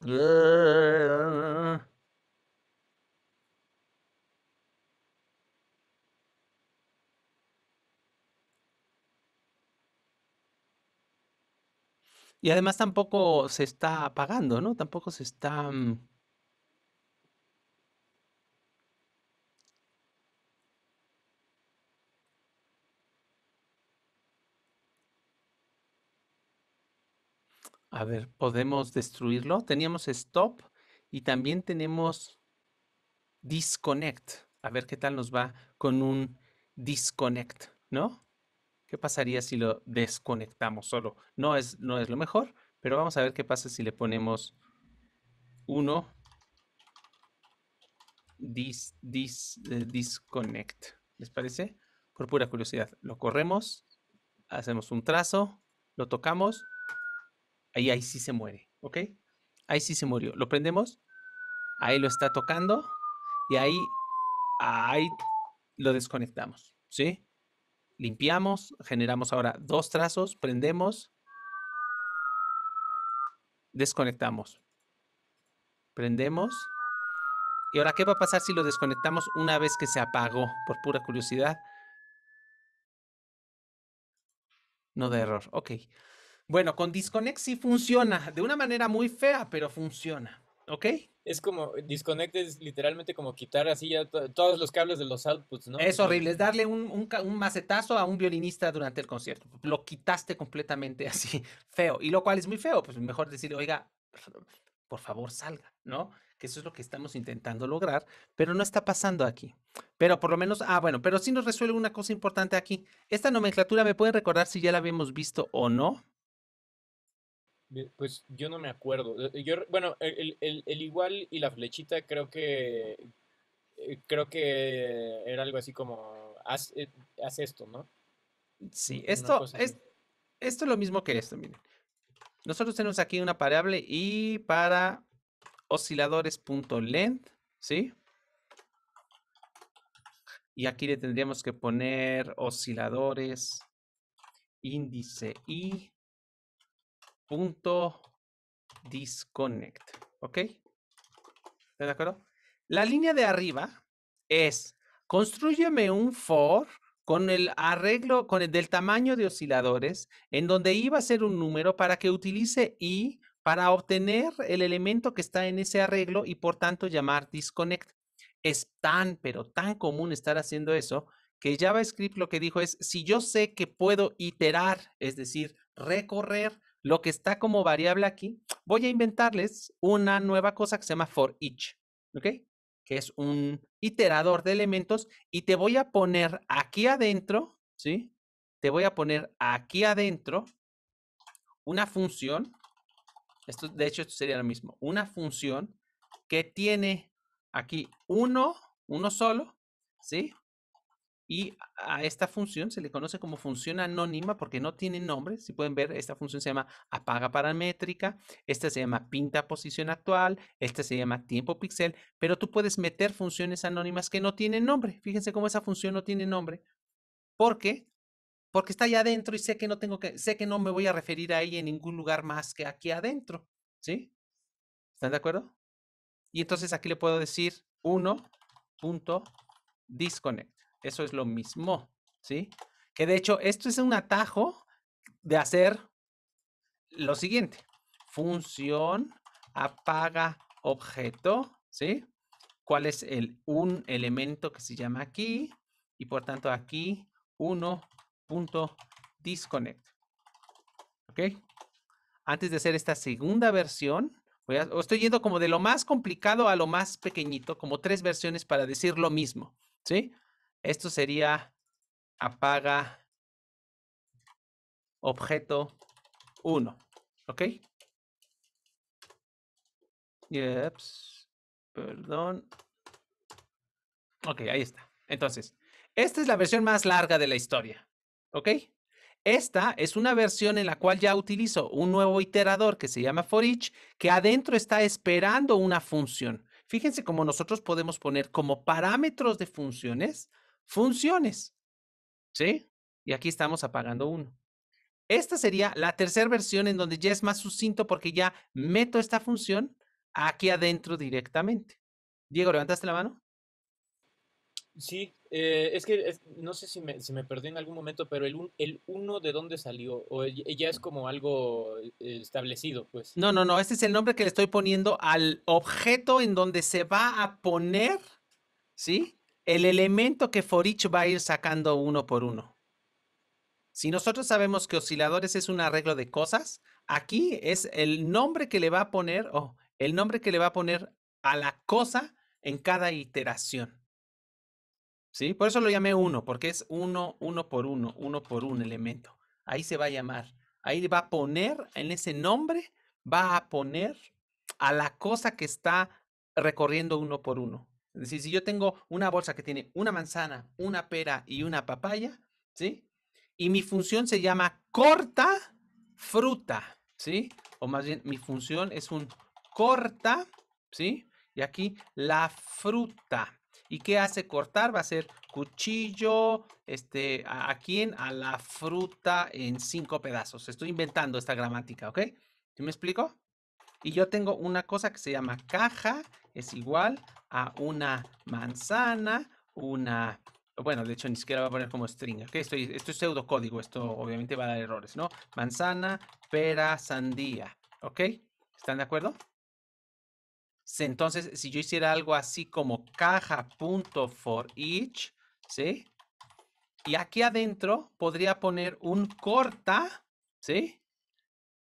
Y además tampoco se está apagando, ¿no? Tampoco se está... Mm, a ver, podemos destruirlo. Teníamos stop y también tenemos disconnect. A ver qué tal nos va con un disconnect, ¿no? ¿Qué pasaría si lo desconectamos solo? No es, no es lo mejor, pero vamos a ver qué pasa si le ponemos uno. Eh, disconnect. ¿Les parece? Por pura curiosidad. Lo corremos, hacemos un trazo, lo tocamos. Ahí, ahí sí se muere, ¿ok? Ahí sí se murió. Lo prendemos. Ahí lo está tocando. Y ahí, ahí lo desconectamos, ¿sí? limpiamos, generamos ahora dos trazos, prendemos, desconectamos, prendemos. ¿Y ahora qué va a pasar si lo desconectamos una vez que se apagó? Por pura curiosidad. No da error, ok. Bueno, con Disconnect sí funciona, de una manera muy fea, pero funciona. Ok. Es como, disconnect es literalmente como quitar así ya todos los cables de los outputs, ¿no? Es horrible, es darle un, macetazo a un violinista durante el concierto. Lo quitaste completamente así, feo. Y lo cual es muy feo, pues mejor decirle, oiga, por favor salga, ¿no? Que eso es lo que estamos intentando lograr, pero no está pasando aquí. Pero por lo menos, ah, bueno, pero sí nos resuelve una cosa importante aquí. Esta nomenclatura me pueden recordar si ya la habíamos visto o no. Pues yo no me acuerdo. Eh, eh, bueno, el, igual y la flechita creo que eh, creo que era algo así como haz, esto, ¿no? Sí, esto es, esto es lo mismo que esto, miren. Nosotros tenemos aquí una variable y para osciladores.length, ¿sí? Y aquí le tendríamos que poner osciladores índice y punto disconnect. ¿Ok? ¿Están de acuerdo? La línea de arriba es construyeme un for con el arreglo con el del tamaño de osciladores en donde iba a ser un número para que utilice i para obtener el elemento que está en ese arreglo y por tanto llamar disconnect. Es tan, pero tan común estar haciendo eso que JavaScript lo que dijo es, si yo sé que puedo iterar, es decir, recorrer lo que está como variable aquí, voy a inventarles una nueva cosa que se llama for each, ¿ok? Que es un iterador de elementos y te voy a poner aquí adentro, ¿sí? Te voy a poner aquí adentro una función, esto de hecho esto sería lo mismo, una función que tiene aquí uno, uno solo, ¿sí? Y a esta función se le conoce como función anónima porque no tiene nombre. Si pueden ver, esta función se llama apaga paramétrica, esta se llama pinta posición actual, esta se llama tiempo pixel, pero tú puedes meter funciones anónimas que no tienen nombre. Fíjense cómo esa función no tiene nombre. ¿Por qué? Porque está allá adentro y sé que no tengo que, sé que no me voy a referir a ella en ningún lugar más que aquí adentro. ¿Sí? ¿Están de acuerdo? Y entonces aquí le puedo decir 1.disconnect. Eso es lo mismo, ¿sí? Que de hecho, esto es un atajo de hacer lo siguiente. Función apaga objeto, ¿sí? ¿Cuál es el un elemento que se llama aquí? Y por tanto aquí 1.disconnect. ¿Ok? Antes de hacer esta segunda versión, voy a, estoy yendo como de lo más complicado a lo más pequeñito, como tres versiones para decir lo mismo, ¿sí? Esto sería apaga objeto 1. ¿Ok? Yep, Perdón. Ok, ahí está. Entonces, esta es la versión más larga de la historia. ¿Ok? Esta es una versión en la cual ya utilizo un nuevo iterador que se llama for each, que adentro está esperando una función. Fíjense cómo nosotros podemos poner como parámetros de funciones funciones. ¿Sí? Y aquí estamos apagando uno. Esta sería la tercera versión en donde ya es más sucinto porque ya meto esta función aquí adentro directamente. Diego, ¿levantaste la mano? Sí, eh, es que no sé si me, perdí en algún momento, pero el, el uno de dónde salió, o ya es como algo eh, establecido, pues. No, no, no, este es el nombre que le estoy poniendo al objeto en donde se va a poner, ¿sí? el elemento que for each va a ir sacando uno por uno. Si nosotros sabemos que osciladores es un arreglo de cosas, aquí es el nombre que le va a poner o el nombre que le va a poner a la cosa en cada iteración. ¿Sí? Por eso lo llamé uno, porque es uno, uno por uno, uno por un elemento. Ahí se va a llamar. Ahí va a poner, en ese nombre, va a poner a la cosa que está recorriendo uno por uno. Es decir, si yo tengo una bolsa que tiene una manzana, una pera y una papaya, ¿sí? Y mi función se llama corta fruta, ¿sí? O más bien, mi función es un corta, ¿sí? Y aquí la fruta. ¿Y qué hace cortar? Va a ser cuchillo, este, ¿a, quién? A la fruta en cinco pedazos. Estoy inventando esta gramática, ¿ok? ¿Sí me explico? y yo tengo una cosa que se llama caja, es igual a una manzana, una... Bueno, de hecho, ni siquiera va a poner como string, esto es pseudocódigo, esto obviamente va a dar errores, ¿no? Manzana, pera, sandía, ¿ok? ¿Están de acuerdo? Entonces, si yo hiciera algo así como caja.forEach. each, ¿sí? Y aquí adentro podría poner un corta, ¿sí?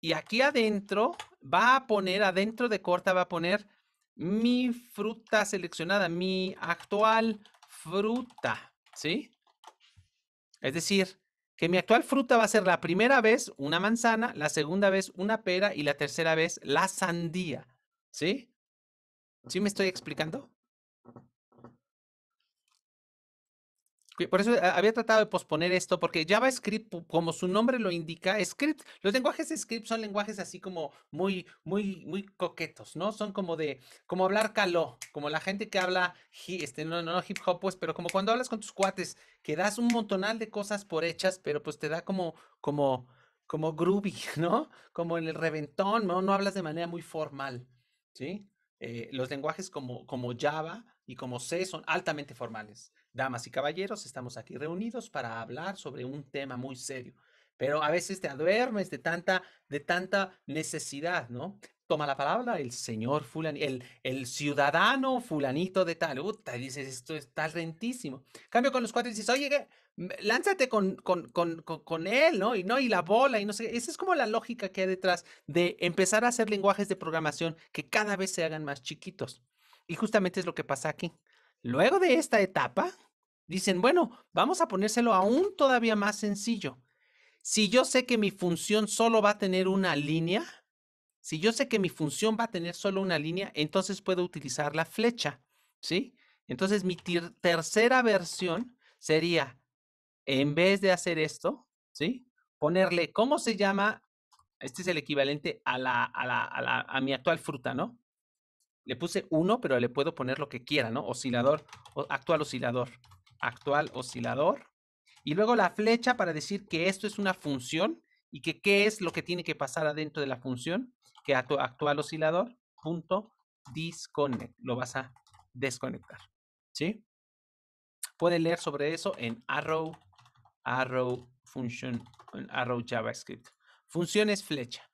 Y aquí adentro va a poner adentro de corta, va a poner mi fruta seleccionada, mi actual fruta, ¿sí? Es decir, que mi actual fruta va a ser la primera vez una manzana, la segunda vez una pera y la tercera vez la sandía, ¿sí? ¿Sí me estoy explicando? por eso eh, había tratado de posponer esto, porque JavaScript, como su nombre lo indica, script, los lenguajes de script son lenguajes así como muy, muy, muy coquetos, ¿no? Son como de, como hablar caló, como la gente que habla, este, no, hip hop, pues, pero como cuando hablas con tus cuates, que das un montonal de cosas por hechas, pero pues te da como, como, como groovy, ¿no? Como en el reventón, ¿no? No hablas de manera muy formal, ¿sí? Eh, los lenguajes como, como Java y como C son altamente formales. Damas y caballeros, estamos aquí reunidos para hablar sobre un tema muy serio, pero a veces te aduermes de tanta, de tanta necesidad, ¿no? Toma la palabra el señor fulanito, el, el ciudadano fulanito de tal, y dices, esto está rentísimo. Cambio con los cuatro y dices, oye, lánzate con, con, con, con, él, ¿no? Y no, y la bola, y no sé. Esa es como la lógica que hay detrás de empezar a hacer lenguajes de programación que cada vez se hagan más chiquitos. Y justamente es lo que pasa aquí. Luego de esta etapa, dicen, bueno, vamos a ponérselo aún todavía más sencillo. Si yo sé que mi función solo va a tener una línea, si yo sé que mi función va a tener solo una línea, entonces puedo utilizar la flecha, ¿sí? Entonces mi tercera versión sería, en vez de hacer esto, ¿sí? Ponerle, ¿cómo se llama? Este es el equivalente a, la, a, la, a, la, a mi actual fruta, ¿no? Le puse 1, pero le puedo poner lo que quiera, ¿no? Oscilador, actual oscilador, actual oscilador. Y luego la flecha para decir que esto es una función y que qué es lo que tiene que pasar adentro de la función, que actual oscilador, punto, disconnect. Lo vas a desconectar, ¿sí? Puede leer sobre eso en Arrow, Arrow Function, en Arrow JavaScript. Función es flecha.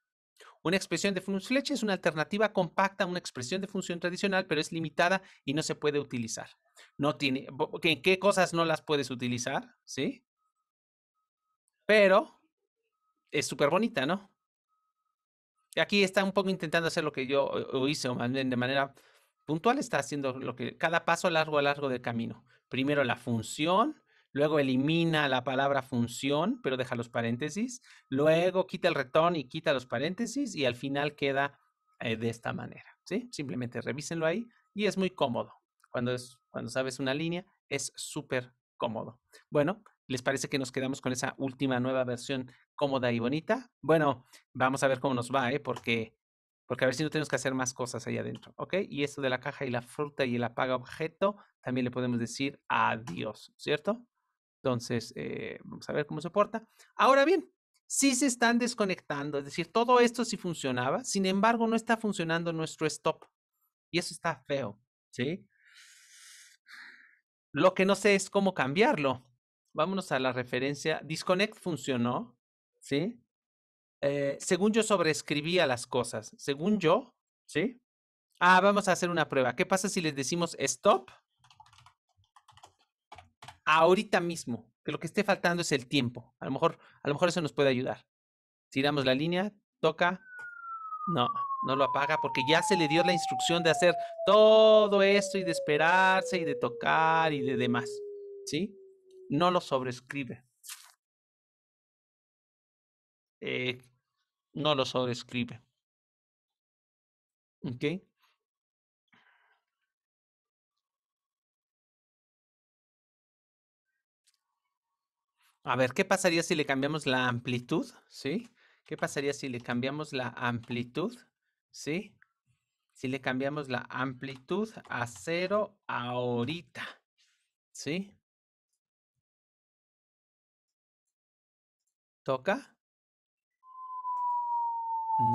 Una expresión de función flecha es una alternativa compacta a una expresión de función tradicional, pero es limitada y no se puede utilizar. No tiene, ¿En qué cosas no las puedes utilizar? ¿Sí? Pero es súper bonita, ¿no? Aquí está un poco intentando hacer lo que yo hice, o de manera puntual está haciendo lo que cada paso largo a largo del camino. Primero la función, luego elimina la palabra función, pero deja los paréntesis, luego quita el retón y quita los paréntesis y al final queda eh, de esta manera, ¿sí? Simplemente revísenlo ahí y es muy cómodo. Cuando, es, cuando sabes una línea, es súper cómodo. Bueno, ¿les parece que nos quedamos con esa última nueva versión cómoda y bonita? Bueno, vamos a ver cómo nos va, ¿eh? Porque porque a ver si no tenemos que hacer más cosas ahí adentro, ¿ok? Y esto de la caja y la fruta y el apaga objeto, también le podemos decir adiós, ¿cierto? Entonces, eh, vamos a ver cómo se porta. Ahora bien, sí se están desconectando, es decir, todo esto sí funcionaba, sin embargo, no está funcionando nuestro stop. Y eso está feo, ¿sí? Lo que no sé es cómo cambiarlo. Vámonos a la referencia. Disconnect funcionó, ¿sí? Eh, según yo sobreescribía las cosas. Según yo, ¿sí? Ah, vamos a hacer una prueba. ¿Qué pasa si les decimos stop? ahorita mismo, que lo que esté faltando es el tiempo. A lo mejor, a lo mejor eso nos puede ayudar. Tiramos la línea, toca. No, no lo apaga porque ya se le dio la instrucción de hacer todo esto y de esperarse y de tocar y de demás. ¿Sí? No lo sobrescribe. Eh, no lo sobrescribe. ¿Ok? A ver, ¿qué pasaría si le cambiamos la amplitud? ¿Sí? ¿Qué pasaría si le cambiamos la amplitud? ¿Sí? Si le cambiamos la amplitud a cero ahorita. ¿Sí? ¿Toca?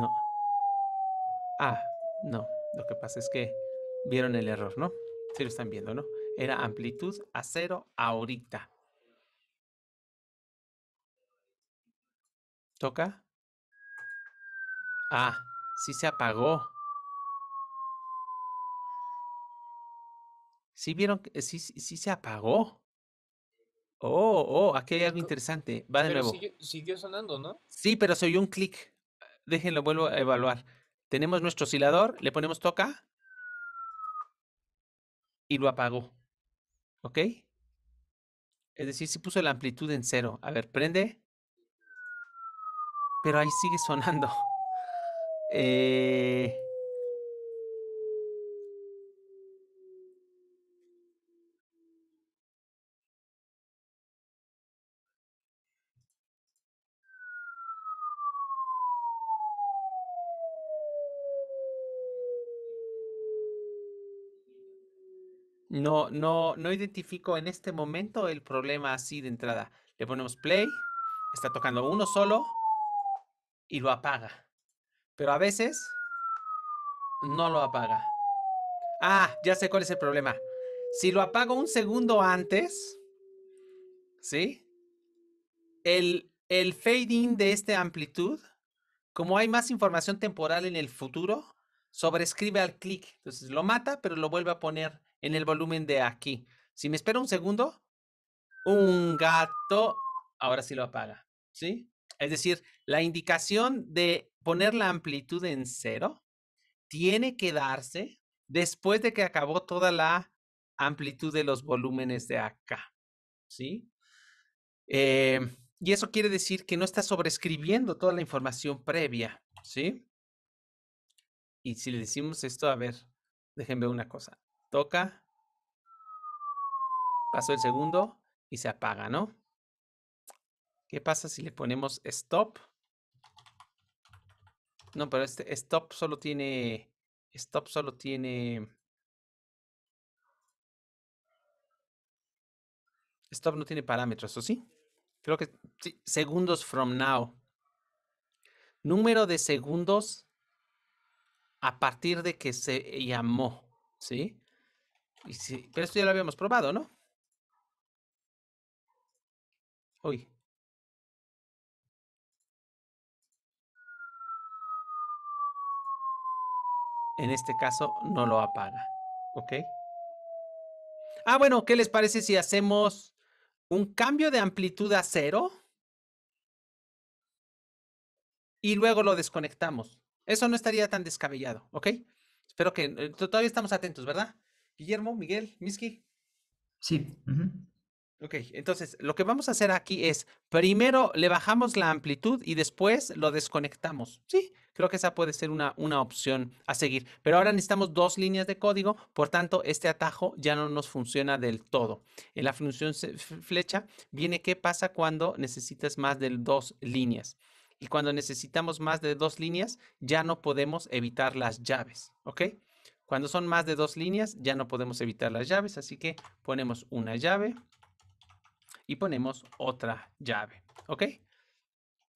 No. Ah, no. Lo que pasa es que vieron el error, ¿no? Sí lo están viendo, ¿no? Era amplitud a cero ahorita. Toca. Ah, sí se apagó. Sí vieron que sí, se apagó. Oh, oh, aquí hay algo interesante. Va de nuevo. Siguió, sonando, ¿no? Sí, pero soy un clic. Déjenlo, vuelvo a evaluar. Tenemos nuestro oscilador, le ponemos toca y lo apagó. ¿Ok? Es decir, si puso la amplitud en cero. A ver, prende. Pero ahí sigue sonando. Eh, no, no, no identifico en este momento el problema así de entrada. Le ponemos play, está tocando uno solo y lo apaga. Pero a veces no lo apaga. Ah, ya sé cuál es el problema. Si lo apago un segundo antes, ¿sí? El, el fade de esta amplitud, como hay más información temporal en el futuro, sobrescribe al clic. Entonces lo mata, pero lo vuelve a poner en el volumen de aquí. Si me espera un segundo, un gato, ahora sí lo apaga, ¿sí? Es decir, la indicación de poner la amplitud en cero tiene que darse después de que acabó toda la amplitud de los volúmenes de acá. ¿Sí? Eh, y eso quiere decir que no está sobrescribiendo toda la información previa. ¿Sí? Y si le decimos esto, a ver, déjenme una cosa. Toca, pasó el segundo y se apaga, ¿no? ¿Qué pasa si le ponemos stop? No, pero este stop solo tiene. Stop solo tiene. Stop no tiene parámetros, ¿o sí? Creo que segundos from now. Número de segundos a partir de que se llamó, ¿sí? Y pero esto ya lo habíamos probado, ¿no? Uy. en este caso no lo apaga. ¿Ok? Ah, bueno, ¿qué les parece si hacemos un cambio de amplitud a cero? Y luego lo desconectamos. Eso no estaría tan descabellado, ¿ok? Espero que eh, todavía estamos atentos, ¿verdad? Guillermo, Miguel, Miski. Sí. Ok, entonces lo que vamos a hacer aquí es, primero le bajamos la amplitud y después lo desconectamos. Sí, creo que esa puede ser una, una opción a seguir. Pero ahora necesitamos dos líneas de código, por tanto, este atajo ya no nos funciona del todo. En la función flecha viene qué pasa cuando necesitas más de dos líneas. Y cuando necesitamos más de dos líneas, ya no podemos evitar las llaves, ¿ok? Cuando son más de dos líneas, ya no podemos evitar las llaves, así que ponemos una llave y ponemos otra llave, ¿ok?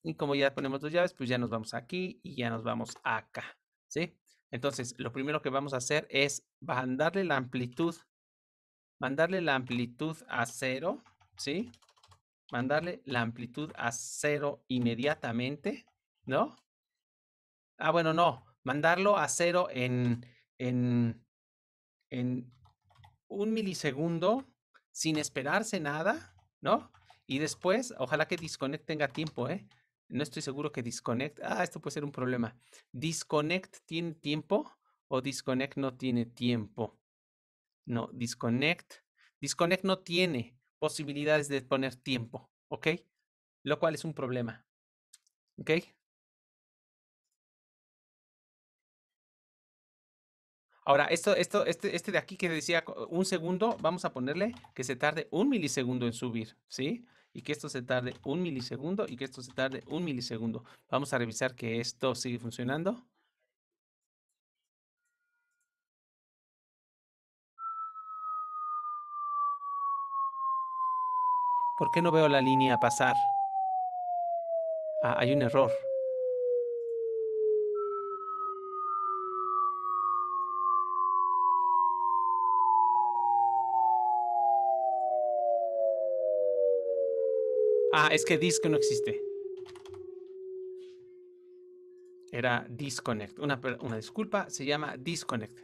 Y como ya ponemos dos llaves, pues ya nos vamos aquí y ya nos vamos acá, ¿sí? Entonces, lo primero que vamos a hacer es mandarle la amplitud, mandarle la amplitud a cero, ¿sí? Mandarle la amplitud a cero inmediatamente, ¿no? Ah, bueno, no, mandarlo a cero en, en, en un milisegundo sin esperarse nada, ¿no? Y después, ojalá que Disconnect tenga tiempo, ¿eh? No estoy seguro que Disconnect. Ah, esto puede ser un problema. ¿Disconnect tiene tiempo o Disconnect no tiene tiempo? No, Disconnect. Disconnect no tiene posibilidades de poner tiempo, ¿ok? Lo cual es un problema. ¿Ok? Ahora, esto, esto, este, este de aquí que decía un segundo, vamos a ponerle que se tarde un milisegundo en subir, ¿sí? Y que esto se tarde un milisegundo y que esto se tarde un milisegundo. Vamos a revisar que esto sigue funcionando. ¿Por qué no veo la línea pasar? Ah, hay un error. Ah, es que disco no existe. Era disconnect. Una, una disculpa, se llama disconnect.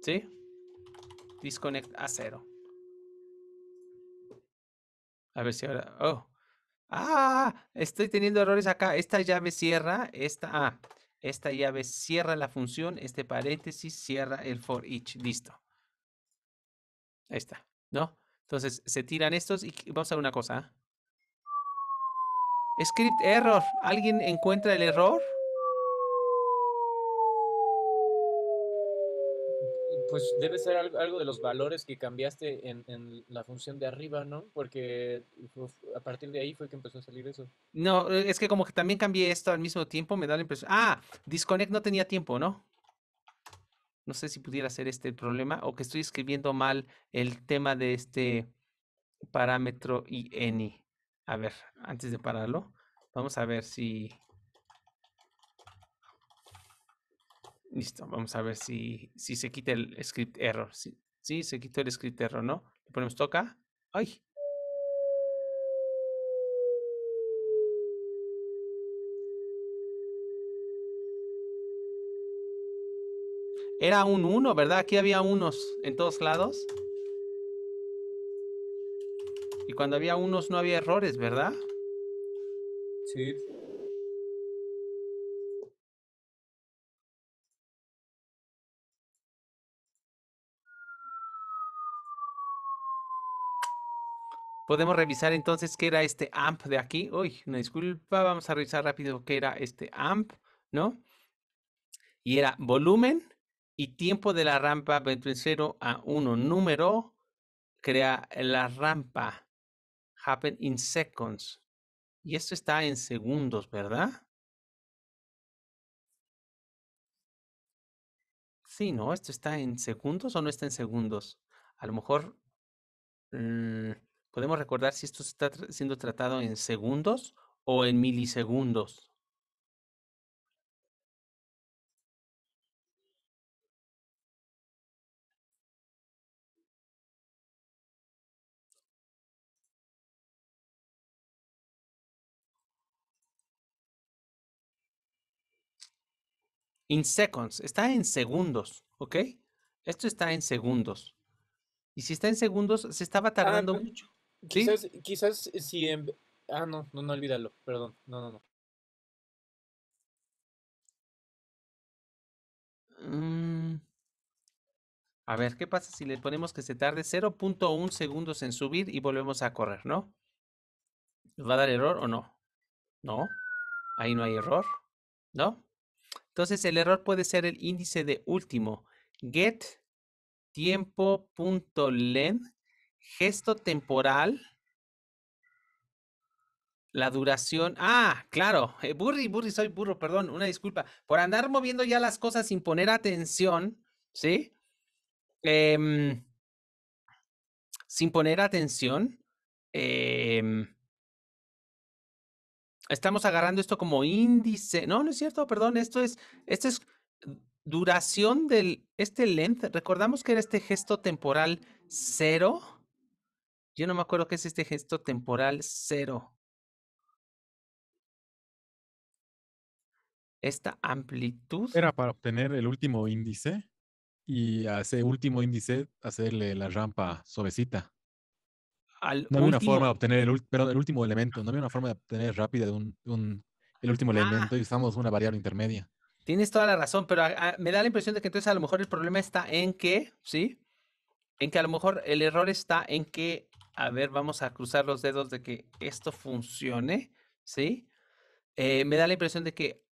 ¿Sí? Disconnect a cero. A ver si ahora... Oh. Ah, estoy teniendo errores acá. Esta llave cierra. Esta... Ah, esta llave cierra la función. Este paréntesis cierra el for each. Listo. Ahí está, ¿no? Entonces, se tiran estos y vamos a ver una cosa. ¿ah? Script error. ¿Alguien encuentra el error? Pues debe ser algo, de los valores que cambiaste en, la función de arriba, ¿no? Porque a partir de ahí fue que empezó a salir eso. No, eh, es que como que también cambié esto al mismo tiempo, me da la impresión. Ah, disconnect no tenía tiempo, ¿no? No sé si pudiera ser este el problema o que estoy escribiendo mal el tema de este parámetro y IN. A ver, antes de pararlo, vamos a ver si... Listo, vamos a ver si, si se quita el script error. Sí, sí, se quitó el script error, ¿no? Le ponemos toca. ¡Ay! Era un 1, ¿verdad? Aquí había unos en todos lados cuando había unos no había errores, ¿verdad? Sí. Podemos revisar entonces qué era este AMP de aquí. Uy, una disculpa, vamos a revisar rápido qué era este AMP, ¿no? Y era volumen y tiempo de la rampa entre 0 a 1. Número crea la rampa happen in seconds. Y esto está en segundos, ¿verdad? Sí, no, esto está en segundos o no está en segundos. A lo mejor mm, podemos recordar si esto está siendo tratado en segundos o en milisegundos. in seconds, está en segundos, ¿ok? Esto está en segundos. Y si está en segundos, se estaba ah, tardando mucho. Quizás, quizás si... En... Ah, no, no, no, olvídalo, perdón, no, no, no. Mm. A ver, ¿qué pasa si le ponemos que se tarde 0.1 segundos en subir y volvemos a correr, no? va a dar error o no? No, ahí no hay error, ¿no? Entonces el error puede ser el índice de último. Get tiempo.len gesto temporal. La duración. Ah, claro. Eh, burri, burri, soy burro, perdón, una disculpa. Por andar moviendo ya las cosas sin poner atención, ¿sí? Em, sin poner atención. Em, estamos agarrando esto como índice. No, no es cierto, perdón, esto es, esto es duración del, este length, recordamos que era este gesto temporal cero. Yo no me acuerdo qué es este gesto temporal cero. Esta amplitud. Era para obtener el último índice y a ese último índice hacerle la rampa suavecita no había una forma de obtener el, el, último elemento, no había una forma de obtener rápida el último elemento ah. y usamos una variable intermedia. Tienes toda la razón, pero me da la impresión de que entonces a lo mejor el problema está en que, ¿sí? En que a lo mejor el error está en que, a ver, vamos a cruzar los dedos de que esto funcione, ¿sí? Eh, me da la impresión de que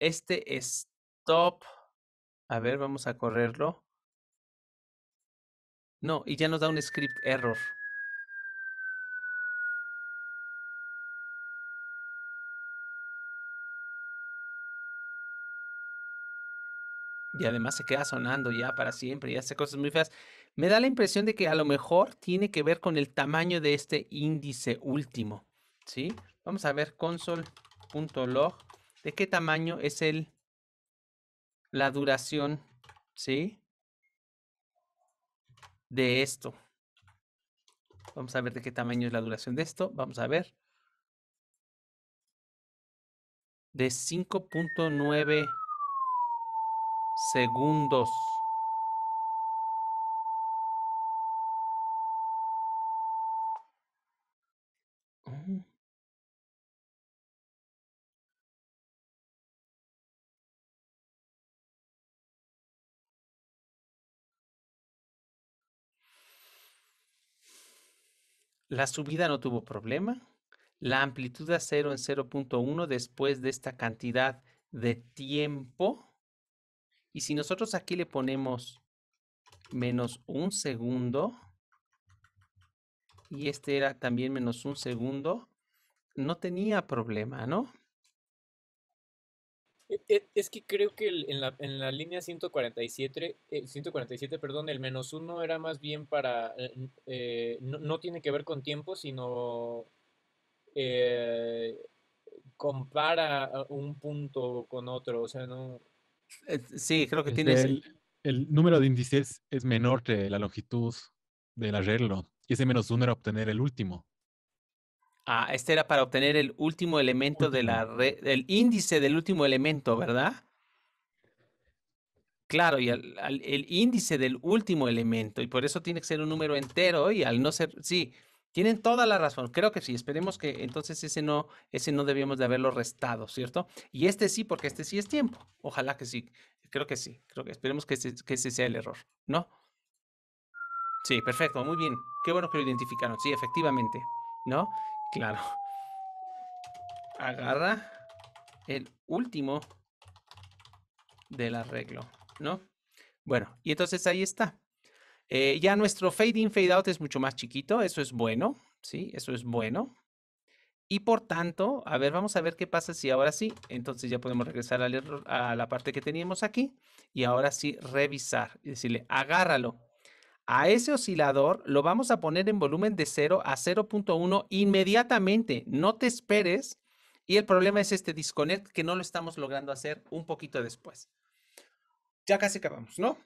este stop, a ver, vamos a correrlo. No, y ya nos da un script error. y además se queda sonando ya para siempre y hace cosas muy feas, me da la impresión de que a lo mejor tiene que ver con el tamaño de este índice último, ¿sí? Vamos a ver console.log de qué tamaño es el la duración, ¿sí? De esto. Vamos a ver de qué tamaño es la duración de esto. Vamos a ver. De 5.9 segundos. Mm. La subida no tuvo problema. La amplitud a cero en 0.1 después de esta cantidad de tiempo y si nosotros aquí le ponemos menos un segundo, y este era también menos un segundo, no tenía problema, ¿no? E, e, es que creo que en la, línea 147, 147, eh, perdón, el menos uno era más bien para, eh, eh, no, tiene que ver con tiempo, sino compara ah, un punto con otro, o sea, no, Sí, creo que tienes. El, número de índices es menor que la longitud del arreglo. Y ese menos uno era obtener el último. Ah, este era para obtener el último elemento de la red, el índice del último elemento, ¿verdad? Claro, y el índice del último elemento, y por eso tiene que ser un número entero, y al no ser, sí, tienen toda la razón, creo que sí, esperemos que entonces ese no, ese no debíamos de haberlo restado, ¿cierto? Y este sí, porque este sí es tiempo, ojalá que sí, creo que sí, creo que esperemos que ese, que ese sea el error, ¿no? Sí, perfecto, muy bien, qué bueno que lo identificaron, sí, efectivamente, ¿no? Claro. Agarra el último del arreglo, ¿no? Bueno, y entonces ahí está. Eh, ya nuestro fade in, fade out es mucho más chiquito, eso es bueno, ¿sí? Eso es bueno. Y por tanto, a ver, vamos a ver qué pasa si ahora sí, entonces ya podemos regresar a la parte que teníamos aquí y ahora sí revisar y decirle, agárralo. A ese oscilador lo vamos a poner en volumen de 0 a 0.1 inmediatamente, no te esperes. Y el problema es este disconnect que no lo estamos logrando hacer un poquito después. Ya casi acabamos, ¿no?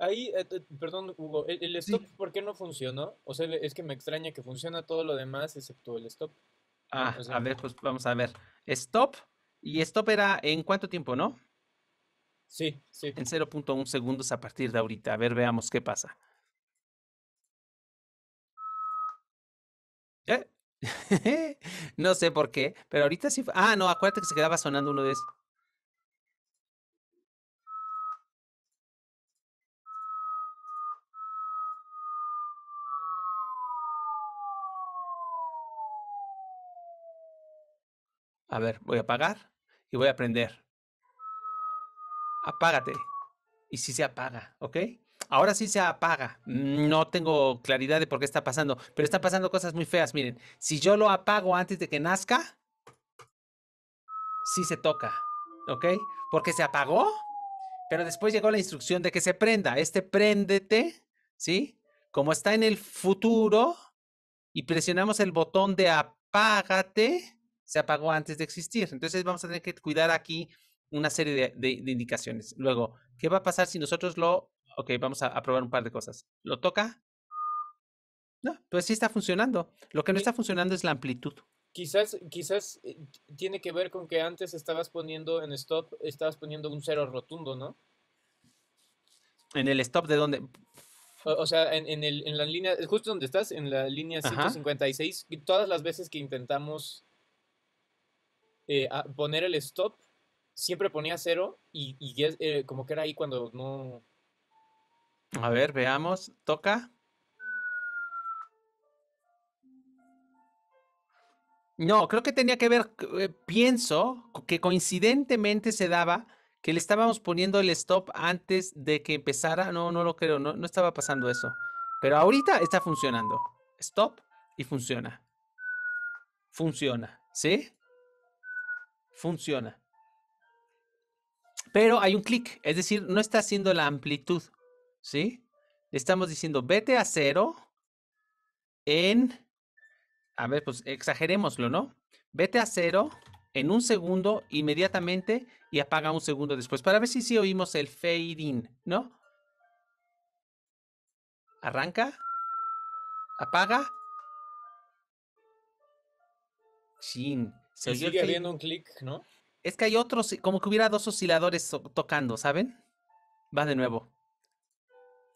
Ahí, eh, eh, perdón, Hugo, ¿el, stop por qué no funcionó? O sea, es que me extraña que funciona todo lo demás excepto el stop. Ah, a ver, pues vamos a ver. Stop. Y stop era en cuánto tiempo, ¿no? Sí, sí. En 0.1 segundos a partir de ahorita. A ver, veamos qué pasa. ¿Eh? no sé por qué, pero ahorita sí. Ah, no, acuérdate que se quedaba sonando uno de esos. A ver, voy a apagar y voy a prender. Apágate. Y si sí se apaga, ¿ok? Ahora sí se apaga. No tengo claridad de por qué está pasando, pero están pasando cosas muy feas. Miren, si yo lo apago antes de que nazca, sí se toca, ¿ok? Porque se apagó, pero después llegó la instrucción de que se prenda. Este préndete, ¿sí? Como está en el futuro y presionamos el botón de apágate, se apagó antes de existir. Entonces vamos a tener que cuidar aquí una serie de, indicaciones. Luego, ¿qué va a pasar si nosotros lo... Ok, vamos a, probar un par de cosas. ¿Lo toca? No, pues sí está funcionando. Lo que no está funcionando es la amplitud. Quizás, quizás eh, tiene que ver con que antes estabas poniendo en stop, estabas poniendo un cero rotundo, ¿no? ¿En el stop de dónde? O, sea, en, el, en, la línea, justo donde estás, en la línea 156, todas las veces que intentamos eh, poner el stop, siempre ponía cero y, eh, como que era ahí cuando no... A ver, veamos, toca. No, creo que tenía que ver, eh, pienso que coincidentemente se daba que le estábamos poniendo el stop antes de que empezara. No, no lo creo, no, no estaba pasando eso. Pero ahorita está funcionando. Stop y funciona. Funciona, ¿sí? funciona. Pero hay un clic, es decir, no está haciendo la amplitud, ¿sí? estamos diciendo, vete a cero en, a ver, pues exagerémoslo, ¿no? Vete a cero en un segundo inmediatamente y apaga un segundo después para ver si sí oímos el fade in, ¿no? Arranca, apaga, Sin... Se sigue habiendo un clic, ¿no? Es que hay otros, como que hubiera dos osciladores tocando, ¿saben? Va de nuevo.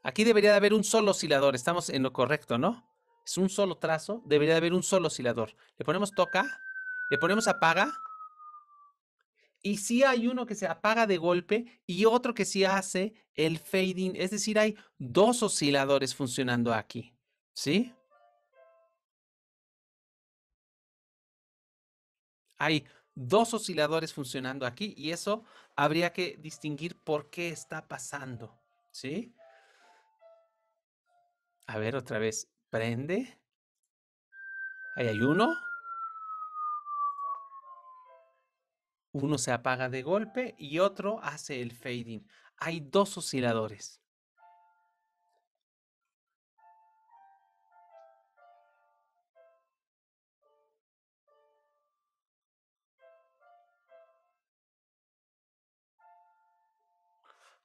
Aquí debería de haber un solo oscilador, estamos en lo correcto, ¿no? Es un solo trazo, debería de haber un solo oscilador. Le ponemos toca, le ponemos apaga. Y sí hay uno que se apaga de golpe y otro que sí hace el fading. Es decir, hay dos osciladores funcionando aquí. ¿Sí? Hay dos osciladores funcionando aquí y eso habría que distinguir por qué está pasando, ¿sí? A ver, otra vez, prende. Ahí hay uno. Uno se apaga de golpe y otro hace el fading. Hay dos osciladores.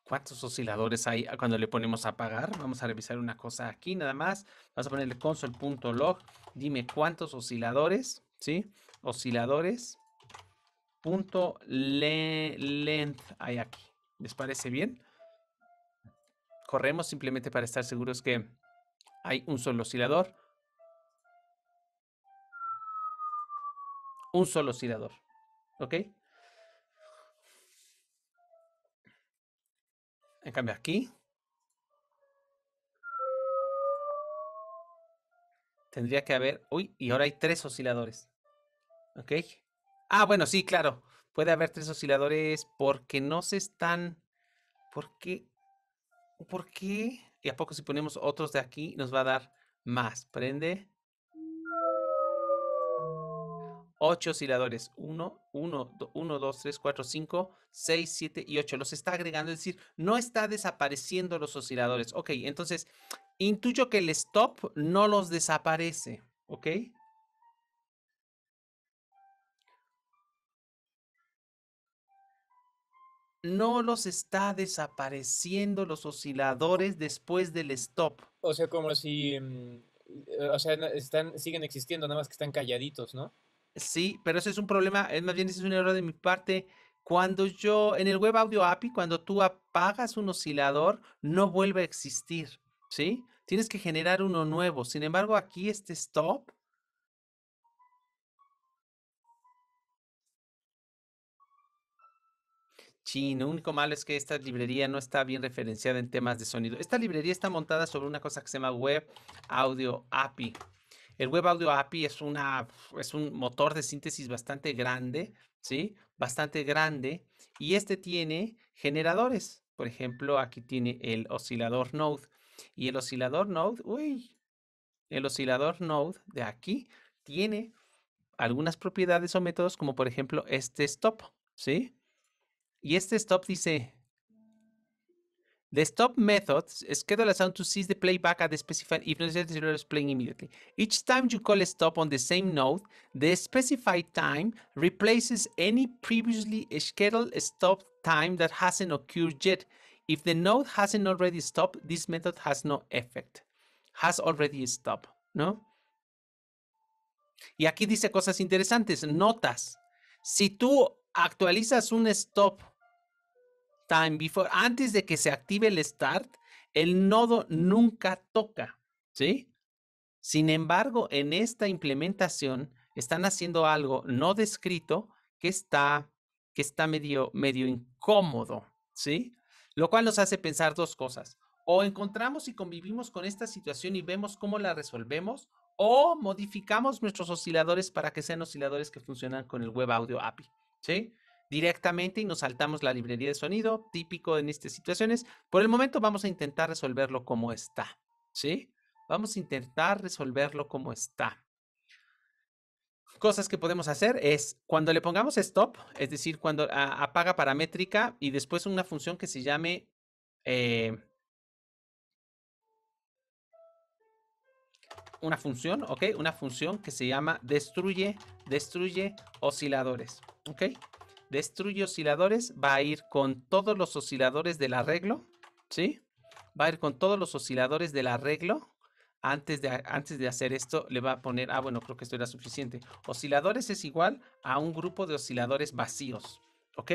¿Cuántos osciladores hay cuando le ponemos a apagar? Vamos a revisar una cosa aquí nada más. Vamos a ponerle console.log. Dime cuántos osciladores, ¿sí? Osciladores. length hay aquí. ¿Les parece bien? Corremos simplemente para estar seguros que hay un solo oscilador. Un solo oscilador. ¿Ok? En cambio aquí tendría que haber, uy, y ahora hay tres osciladores. ¿Ok? Ah, bueno, sí, claro. Puede haber tres osciladores porque no se están, porque, porque, y a poco si ponemos otros de aquí nos va a dar más. Prende, 8 osciladores. 1, 1, 1, 2, 3, 4, 5, 6, 7 y 8. Los está agregando, es decir, no está desapareciendo los osciladores. Ok, entonces intuyo que el stop no los desaparece. Ok. no los está desapareciendo los osciladores después del stop. O sea, como si, mm, eh, o sea, están, siguen existiendo, nada más que están calladitos, ¿no? Sí, pero eso es un problema, más bien ese es un error de mi parte. Cuando yo, en el Web Audio API, cuando tú apagas un oscilador, no vuelve a existir, ¿sí? Tienes que generar uno nuevo. Sin embargo, aquí este stop, Chin, lo único malo es que esta librería no está bien referenciada en temas de sonido. Esta librería está montada sobre una cosa que se llama Web Audio API. El Web Audio API es, una, es un motor de síntesis bastante grande, ¿sí? Bastante grande. Y este tiene generadores. Por ejemplo, aquí tiene el oscilador Node. Y el oscilador Node, uy, el oscilador Node de aquí tiene algunas propiedades o métodos como por ejemplo este stop, ¿sí? Y este stop dice, The stop method schedules a sound to cease the playback at the specified if not zero is playing immediately. Each time you call stop on the same note, the specified time replaces any previously scheduled stop time that hasn't occurred yet. If the note hasn't already stopped, this method has no effect. Has already stopped, ¿no? Y aquí dice cosas interesantes, notas. Si tú actualizas un stop time before, antes de que se active el start, el nodo nunca toca, ¿sí? Sin embargo, en esta implementación están haciendo algo no descrito que está, que está medio, medio incómodo, ¿sí? Lo cual nos hace pensar dos cosas. O encontramos y convivimos con esta situación y vemos cómo la resolvemos, o modificamos nuestros osciladores para que sean osciladores que funcionan con el Web Audio API, ¿sí? directamente y nos saltamos la librería de sonido, típico en estas situaciones. Por el momento vamos a intentar resolverlo como está, ¿sí? Vamos a intentar resolverlo como está. Cosas que podemos hacer es cuando le pongamos stop, es decir, cuando apaga paramétrica y después una función que se llame... Eh, una función, ¿ok? Una función que se llama destruye, destruye osciladores, ¿ok? destruye osciladores, va a ir con todos los osciladores del arreglo, ¿sí? Va a ir con todos los osciladores del arreglo. Antes de, antes de hacer esto, le va a poner, ah, bueno, creo que esto era suficiente. Osciladores es igual a un grupo de osciladores vacíos, ¿ok?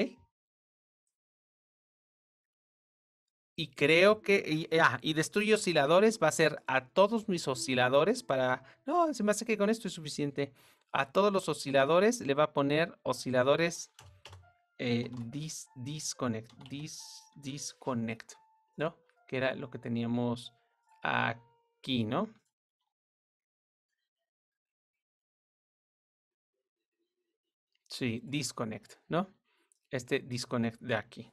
Y creo que, eh, ah, y destruye osciladores, va a ser a todos mis osciladores para, no, se me hace que con esto es suficiente. A todos los osciladores le va a poner osciladores eh, disconnect, disconnect, ¿no? Que era lo que teníamos aquí, ¿no? Sí, disconnect, ¿no? Este disconnect de aquí.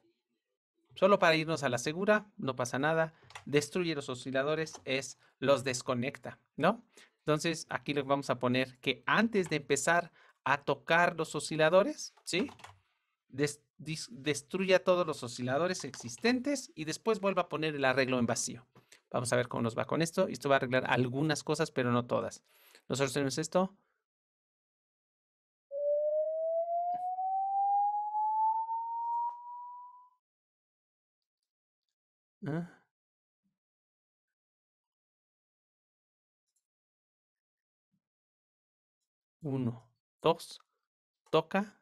Solo para irnos a la segura, no pasa nada. Destruye los osciladores es los desconecta, ¿no? Entonces aquí le vamos a poner que antes de empezar a tocar los osciladores, ¿sí? destruya todos los osciladores existentes y después vuelva a poner el arreglo en vacío. Vamos a ver cómo nos va con esto. Esto va a arreglar algunas cosas, pero no todas. Nosotros tenemos esto. Ah. Uno, dos, toca,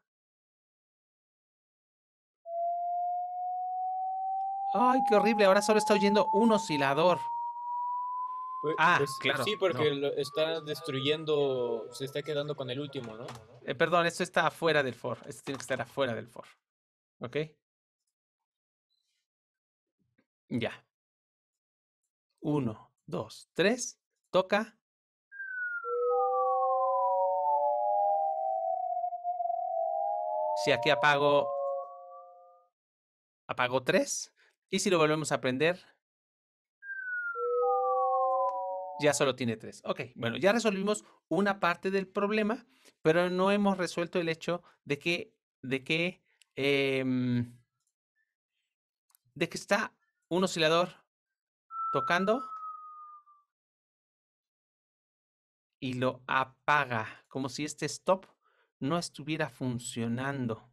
Ay, qué horrible, ahora solo está oyendo un oscilador. Pues, ah, pues, claro. Sí, porque está destruyendo, se está quedando con el último, ¿no? Eh, perdón, esto está afuera del for. Esto tiene que estar afuera del for. ¿Ok? Ya. Uno, dos, tres. Toca. Si aquí apago... Apago tres. Y si lo volvemos a prender, ya solo tiene tres. Ok, bueno, ya resolvimos una parte del problema, pero no hemos resuelto el hecho de que, de que, em, de que está un oscilador tocando y lo apaga, como si este stop no estuviera funcionando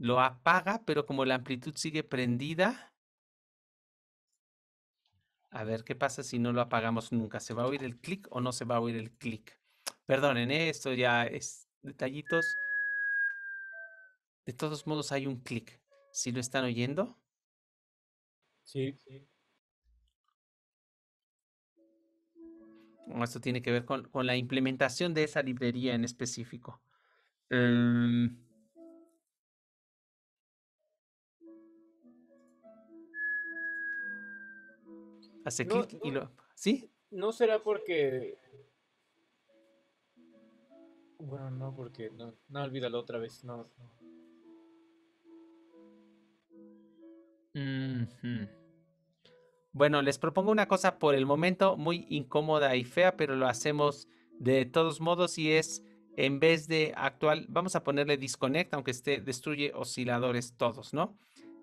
lo apaga, pero como la amplitud sigue prendida, a ver qué pasa si no lo apagamos nunca. ¿Se va a oír el clic o no se va a oír el clic? Perdonen, ¿eh? esto ya es detallitos. De todos modos hay un clic. ¿Sí lo están oyendo? Sí. sí. Esto tiene que ver con, con, la implementación de esa librería en específico. Em, Hace no, y lo. ¿Sí? No será porque. Bueno, no, porque. No, olvídalo otra vez. No. Bueno, les propongo una cosa por el momento muy incómoda y fea, pero lo hacemos de todos modos y es en vez de actual, vamos a ponerle disconnect, aunque esté destruye osciladores todos, ¿no?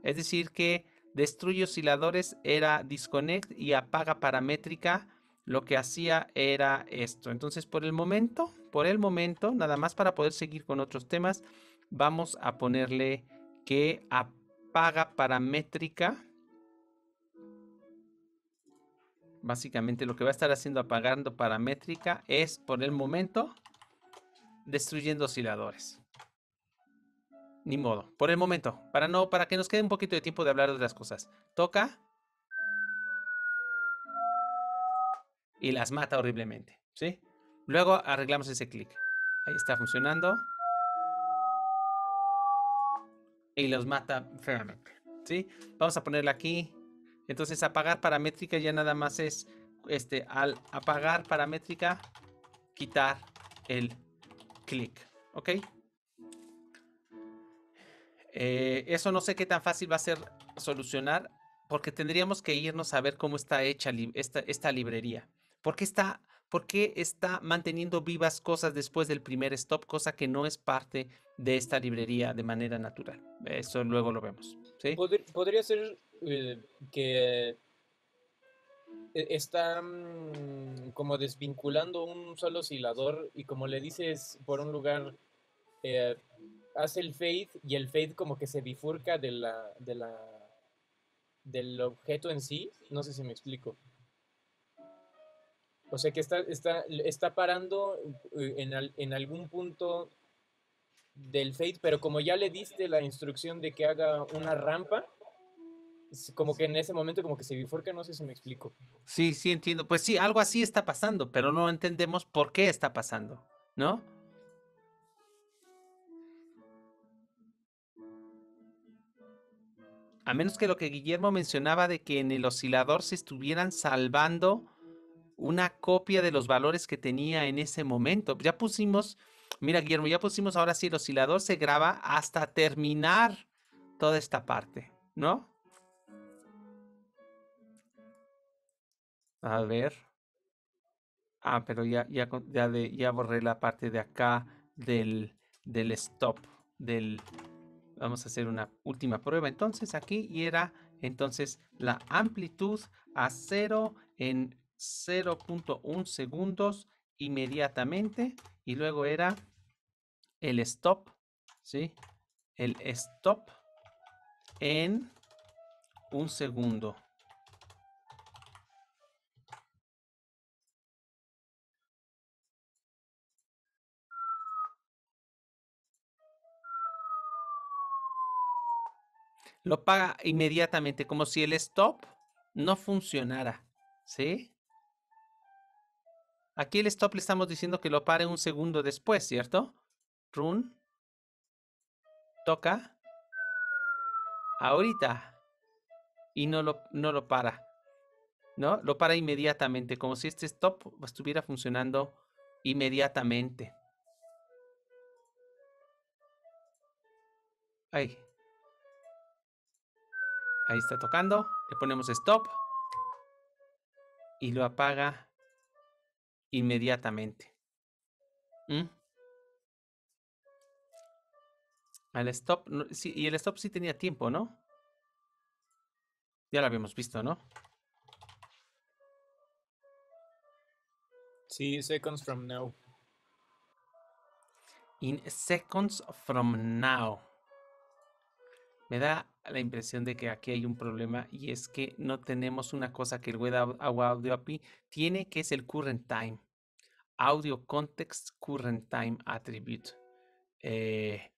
Es decir, que Destruye osciladores era disconnect y apaga paramétrica. Lo que hacía era esto. Entonces, por el momento, por el momento, nada más para poder seguir con otros temas, vamos a ponerle que apaga paramétrica. Básicamente lo que va a estar haciendo apagando paramétrica es por el momento destruyendo osciladores. Ni modo, por el momento, para no, para que nos quede un poquito de tiempo de hablar de las cosas. Toca. Y las mata horriblemente, ¿sí? Luego arreglamos ese clic. Ahí está funcionando. Y los mata feamente, ¿sí? Vamos a ponerla aquí. Entonces apagar paramétrica ya nada más es, este, al apagar paramétrica, quitar el clic, ¿ok? Eh, eso no sé qué tan fácil va a ser solucionar porque tendríamos que irnos a ver cómo está hecha esta, esta, librería. ¿Por qué, está, está manteniendo vivas cosas después del primer stop, cosa que no es parte de esta librería de manera natural? Eso luego lo vemos. Podría, ser eh, que eh, está mm, como desvinculando un solo oscilador y como le dices por un lugar hace el fade y el fade como que se bifurca de la, de la, del objeto en sí. No sé si me explico. O sea que está, está, está parando eh, en, en algún punto del fade, pero como ya le diste la instrucción de que haga una rampa, como que en ese momento como que se bifurca, no sé si me explico. Sí, sí entiendo. Pues sí, algo así está pasando, pero no entendemos por qué está pasando, ¿no? a menos que lo que Guillermo mencionaba de que en el oscilador se estuvieran salvando una copia de los valores que tenía en ese momento. Ya pusimos, mira Guillermo, ya pusimos ahora sí el oscilador se graba hasta terminar toda esta parte, ¿no? A ver. Ah, pero ya, ya, ya borré la parte de acá del, del stop, del, Vamos a hacer una última prueba entonces aquí y era entonces la amplitud a 0 en 0.1 segundos inmediatamente y luego era el stop, ¿sí? El stop en un segundo. lo paga inmediatamente, como si el stop no funcionara. ¿Sí? Aquí el stop le estamos diciendo que lo pare un segundo después, ¿cierto? Run. Toca. Ahorita. Y no lo, no lo para. ¿No? Lo para inmediatamente, como si este stop estuviera funcionando inmediatamente. Ahí. Ahí está tocando. Le ponemos stop. Y lo apaga inmediatamente. ¿Mm? Al stop. sí, y el stop sí tenía tiempo, ¿no? Ya lo habíamos visto, ¿no? Sí, seconds from now. In seconds from now. Me da la impresión de que aquí hay un problema y es que no tenemos una cosa que el web audio API tiene que es el current time. Audio context current time attribute. Eh,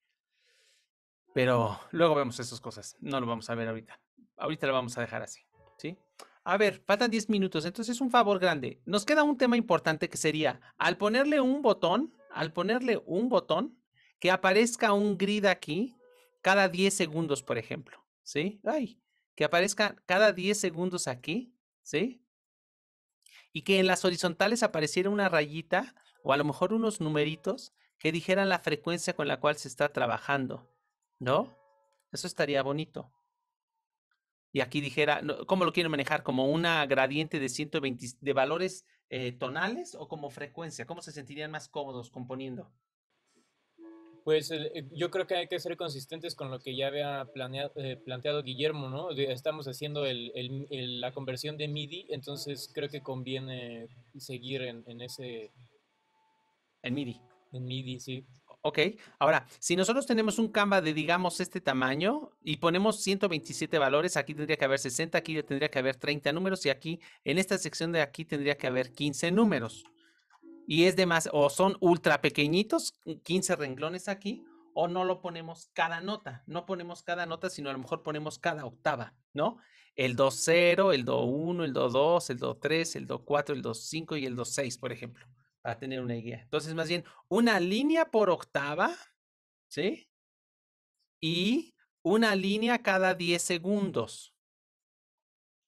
pero luego vemos esas cosas. No lo vamos a ver ahorita. Ahorita lo vamos a dejar así. ¿Sí? A ver, faltan 10 minutos. Entonces es un favor grande. Nos queda un tema importante que sería al ponerle un botón, al ponerle un botón, que aparezca un grid aquí cada 10 segundos, por ejemplo, ¿sí? Ay, que aparezca cada 10 segundos aquí, ¿sí? Y que en las horizontales apareciera una rayita o a lo mejor unos numeritos que dijeran la frecuencia con la cual se está trabajando, ¿no? Eso estaría bonito. Y aquí dijera, ¿cómo lo quiero manejar? ¿Como una gradiente de 120 de valores eh, tonales o como frecuencia? ¿Cómo se sentirían más cómodos componiendo? pues eh, yo creo que hay que ser consistentes con lo que ya había eh, planteado Guillermo, ¿no? Estamos haciendo la conversión de MIDI, entonces creo que conviene seguir en, en ese... En MIDI. En MIDI, sí. Ok, ahora, si nosotros tenemos un Canva de, digamos, este tamaño y ponemos 127 valores, aquí tendría que haber 60, aquí tendría que haber 30 números y aquí, en esta sección de aquí, tendría que haber 15 números y es de más, o son ultra pequeñitos, 15 renglones aquí, o no lo ponemos cada nota, no ponemos cada nota, sino a lo mejor ponemos cada octava, ¿no? El do 0, el do 1, el do 2, el do 3, el do 4, el do 5 y el do 6, por ejemplo, para tener una idea. Entonces, más bien, una línea por octava, ¿sí? Y una línea cada 10 segundos.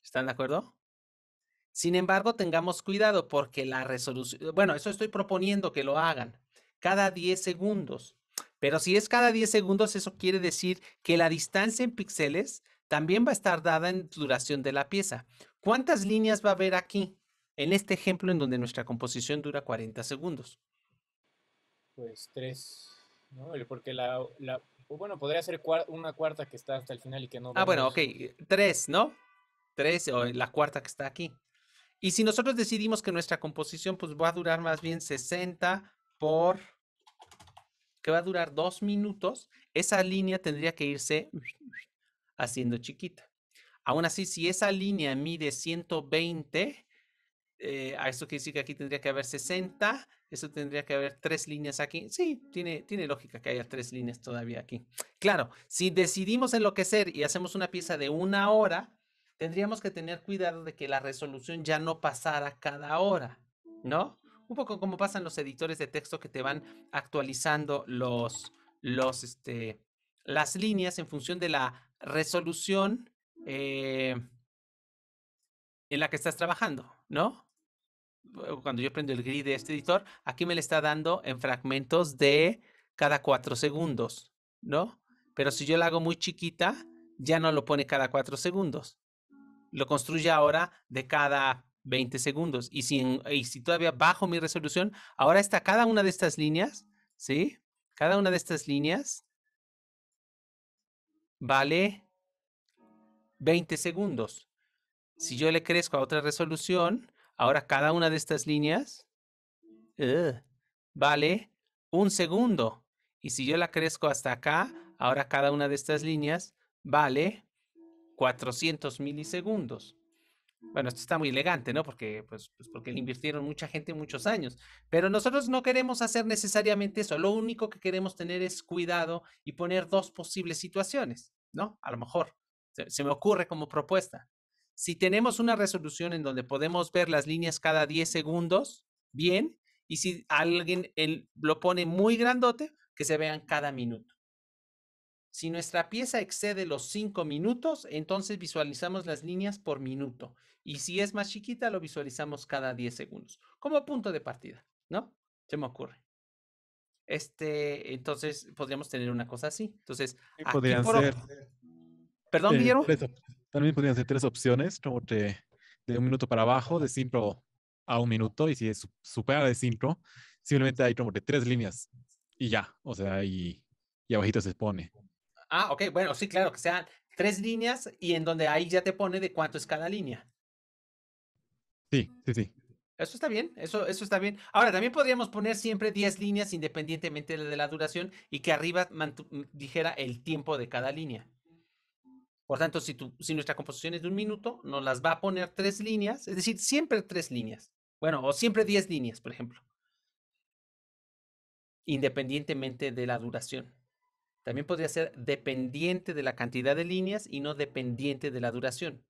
¿Están de acuerdo? Sin embargo, tengamos cuidado porque la resolución, bueno, eso estoy proponiendo que lo hagan cada 10 segundos. Pero si es cada 10 segundos, eso quiere decir que la distancia en píxeles también va a estar dada en duración de la pieza. ¿Cuántas líneas va a haber aquí? En este ejemplo en donde nuestra composición dura 40 segundos. Pues tres, ¿no? Porque la, bueno, podría ser una cuarta que está hasta el final y que no. Ah, bueno, ok, tres, ¿no? Tres o la cuarta que está aquí. Y si nosotros decidimos que nuestra composición pues va a durar más bien 60 por, que va a durar dos minutos, esa línea tendría que irse haciendo chiquita. Aún así, si esa línea mide 120, eh, a eso quiere decir que aquí tendría que haber 60, eso tendría que haber tres líneas aquí. Sí, tiene, tiene lógica que haya tres líneas todavía aquí. Claro, si decidimos enloquecer y hacemos una pieza de una hora, tendríamos que tener cuidado de que la resolución ya no pasara cada hora, ¿no? Un poco como pasan los editores de texto que te van actualizando los, los, este, las líneas en función de la resolución eh, en la que estás trabajando, ¿no? Cuando yo prendo el grid de este editor, aquí me le está dando en fragmentos de cada cuatro segundos, ¿no? Pero si yo la hago muy chiquita, ya no lo pone cada cuatro segundos lo construye ahora de cada 20 segundos. Y si, todavía bajo mi resolución, ahora está cada una de estas líneas, ¿sí? Cada una de estas líneas vale 20 segundos. Si yo le crezco a otra resolución, ahora cada una de estas líneas eh, vale un segundo. Y si yo la crezco hasta acá, ahora cada una de estas líneas vale 400 milisegundos. Bueno, esto está muy elegante, ¿no? Porque, pues, pues, porque le invirtieron mucha gente muchos años. Pero nosotros no queremos hacer necesariamente eso. Lo único que queremos tener es cuidado y poner dos posibles situaciones, ¿no? A lo mejor se, me ocurre como propuesta. Si tenemos una resolución en donde podemos ver las líneas cada 10 segundos, bien. Y si alguien lo pone muy grandote, que se vean cada minuto. Si nuestra pieza excede los 5 minutos, entonces visualizamos las líneas por minuto. Y si es más chiquita, lo visualizamos cada 10 segundos, como punto de partida, ¿no? Se me ocurre. Este, entonces podríamos tener una cosa así. Entonces, podrían ser. Perdón, eh, también podrían ser tres opciones, como de, de un minuto para abajo, de simple a un minuto, y si es supera de 5, simplemente hay como de tres líneas y ya, o sea, y, y abajito se pone. Ah, ok, bueno, sí, claro, que sean tres líneas y en donde ahí ya te pone de cuánto es cada línea. Sí, sí, sí. Eso está bien, eso, eso está bien. Ahora, también podríamos poner siempre 10 líneas independientemente de la duración y que arriba mm, dijera el tiempo de cada línea. Por tanto, si, si nuestra composición es de un minuto, nos las va a poner tres líneas, es decir, siempre tres líneas. Bueno, o siempre 10 líneas, por ejemplo. Independientemente de la duración. También podría ser dependiente de la cantidad de líneas y no dependiente de la duración.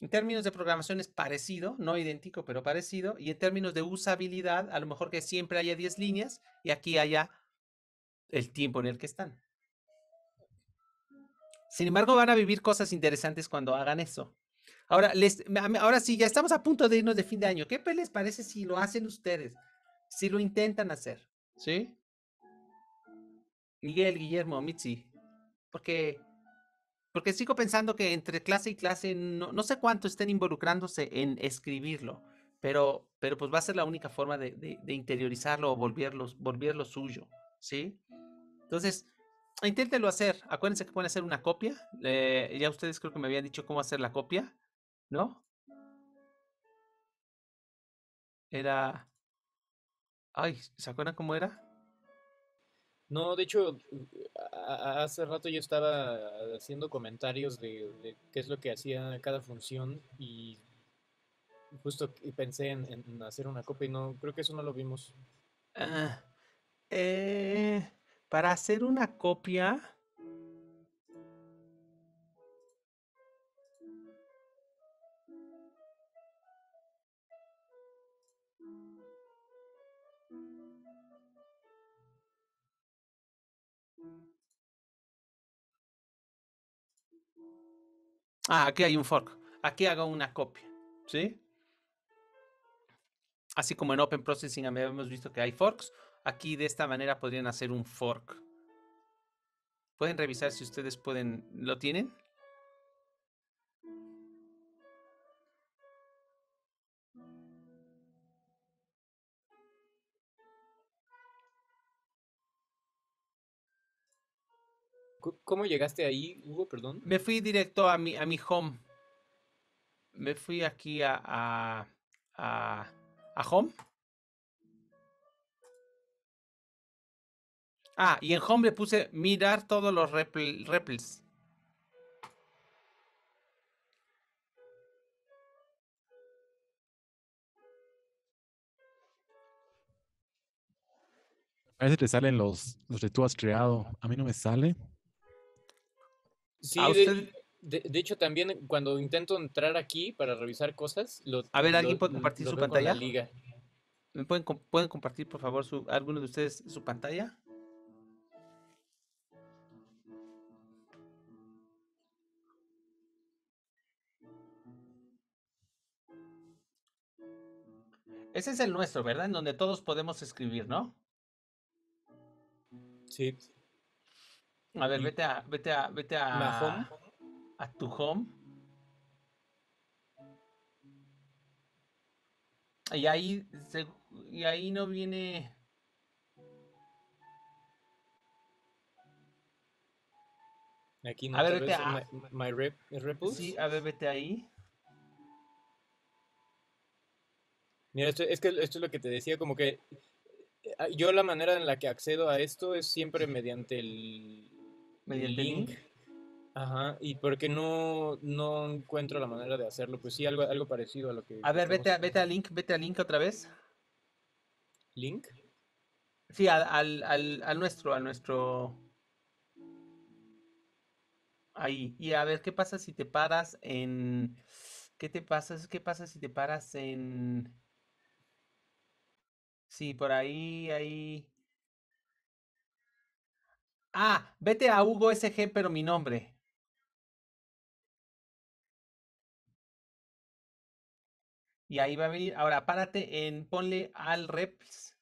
En términos de programación es parecido, no idéntico, pero parecido. Y en términos de usabilidad, a lo mejor que siempre haya 10 líneas y aquí haya el tiempo en el que están. Sin embargo, van a vivir cosas interesantes cuando hagan eso. Ahora, les, ahora sí, ya estamos a punto de irnos de fin de año. ¿Qué les parece si lo hacen ustedes? Si lo intentan hacer. ¿Sí? Miguel, Guillermo, Mitzi. Porque, porque sigo pensando que entre clase y clase no, no sé cuánto estén involucrándose en escribirlo, pero, pero pues va a ser la única forma de, de, interiorizarlo o volverlo, suyo. ¿Sí? Entonces, inténtelo hacer. Acuérdense que pueden hacer una copia. Eh, ya ustedes creo que me habían dicho cómo hacer la copia, ¿no? Era Ay, ¿se acuerdan cómo era? No, de hecho, hace rato yo estaba haciendo comentarios de, qué es lo que hacía cada función y justo pensé en, hacer una copia y no, creo que eso no lo vimos. Ah, eh, para hacer una copia, Ah, aquí hay un fork. Aquí hago una copia. ¿Sí? Así como en Open Processing hemos visto que hay forks, aquí de esta manera podrían hacer un fork. Pueden revisar si ustedes pueden. ¿Lo tienen? ¿Cómo llegaste ahí, Hugo? Perdón. Me fui directo a mi, a mi home. Me fui aquí a, a, a, home. Ah, y en home le puse mirar todos los repls. A veces te salen los, los que tú has creado. A mí no me sale. Sí, De, hecho, también cuando intento entrar aquí para revisar cosas, lo, a ver, ¿alguien puede compartir su pantalla? ¿Me pueden, pueden compartir, por favor, su, alguno de ustedes su pantalla? Ese es el nuestro, ¿verdad? En donde todos podemos escribir, ¿no? Sí. A ver, vete a. Vete a. Vete a. A tu home. Y ahí. y ahí no viene. Aquí no a ver, vete a. My, Sí, a ver, vete ahí. Mira, esto, es que esto es lo que te decía, como que eh, yo la manera en la que accedo a esto es siempre mediante el, mediante link. Ajá, y porque no, no encuentro la manera de hacerlo, pues sí, algo, algo parecido a lo que... A ver, vete, a, vete link, vete a link otra vez. ¿Link? Sí, al, nuestro, al nuestro... Ahí, y a ver, ¿qué pasa si te paras en... ¿Qué te pasa? ¿Qué pasa si te paras en... Sí, por ahí, ahí... Ah, vete a Hugo SG, pero mi nombre. Y ahí va a venir. Ahora, párate en, ponle al reps.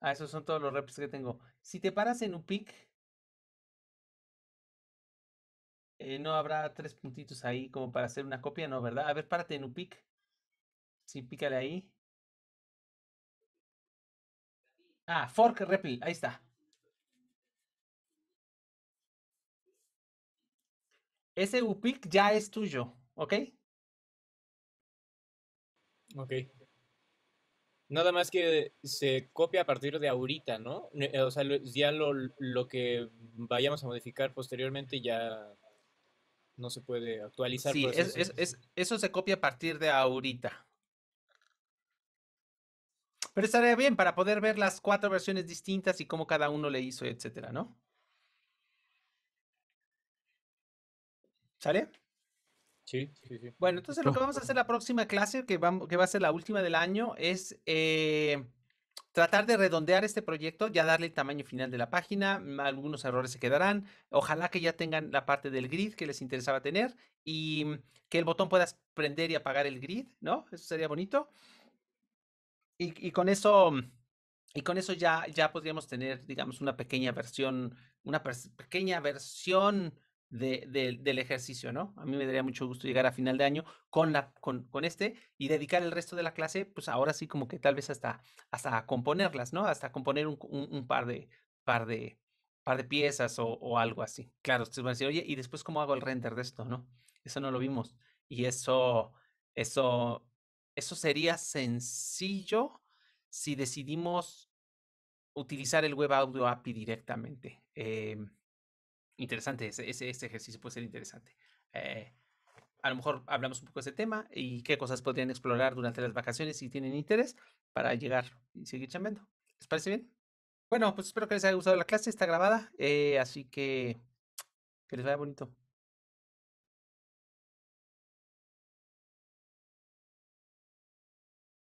Ah, esos son todos los reps que tengo. Si te paras en UPIC. Eh, no habrá tres puntitos ahí como para hacer una copia, ¿no? ¿Verdad? A ver, párate en un Sí, pícale ahí. Ah, fork repl, ahí está. ese UPIC ya es tuyo, ¿ok? Ok. Nada más que se copia a partir de ahorita, ¿no? Eh, o sea, ya lo, lo que vayamos a modificar posteriormente ya no se puede actualizar. Sí, es, eso se copia a partir de ahorita. Pero estaría bien para poder ver las cuatro versiones distintas y cómo cada uno le hizo, etcétera, ¿no? ¿Sale? Sí, sí, sí. Bueno, entonces lo que vamos a hacer la próxima clase, que, que va a ser la última del año, es eh, tratar de redondear este proyecto, ya darle el tamaño final de la página, algunos errores se quedarán, ojalá que ya tengan la parte del grid que les interesaba tener y que el botón puedas prender y apagar el grid, ¿no? Eso sería bonito. Y, con eso... Y con eso ya, ya podríamos tener, digamos, una pequeña versión, una pequeña versión del ejercicio, ¿no? A mí me daría mucho gusto llegar a final de año con, la, con, este y dedicar el resto de la clase, pues ahora sí como que tal vez hasta, hasta componerlas, ¿no? Hasta componer un, par, de, par, de, par de piezas o, algo así. Claro, ustedes van a decir, oye, ¿y después cómo hago el render de esto, no? Eso no lo vimos. Y eso, eso, eso sería sencillo si decidimos utilizar el Web Audio API directamente. Em, interesante, ese, ejercicio puede ser interesante. Eh, a lo mejor hablamos un poco de ese tema y qué cosas podrían explorar durante las vacaciones si tienen interés para llegar y seguir chambeando. ¿Les parece bien? Bueno, pues espero que les haya gustado la clase, está grabada, eh, así que que les vaya bonito.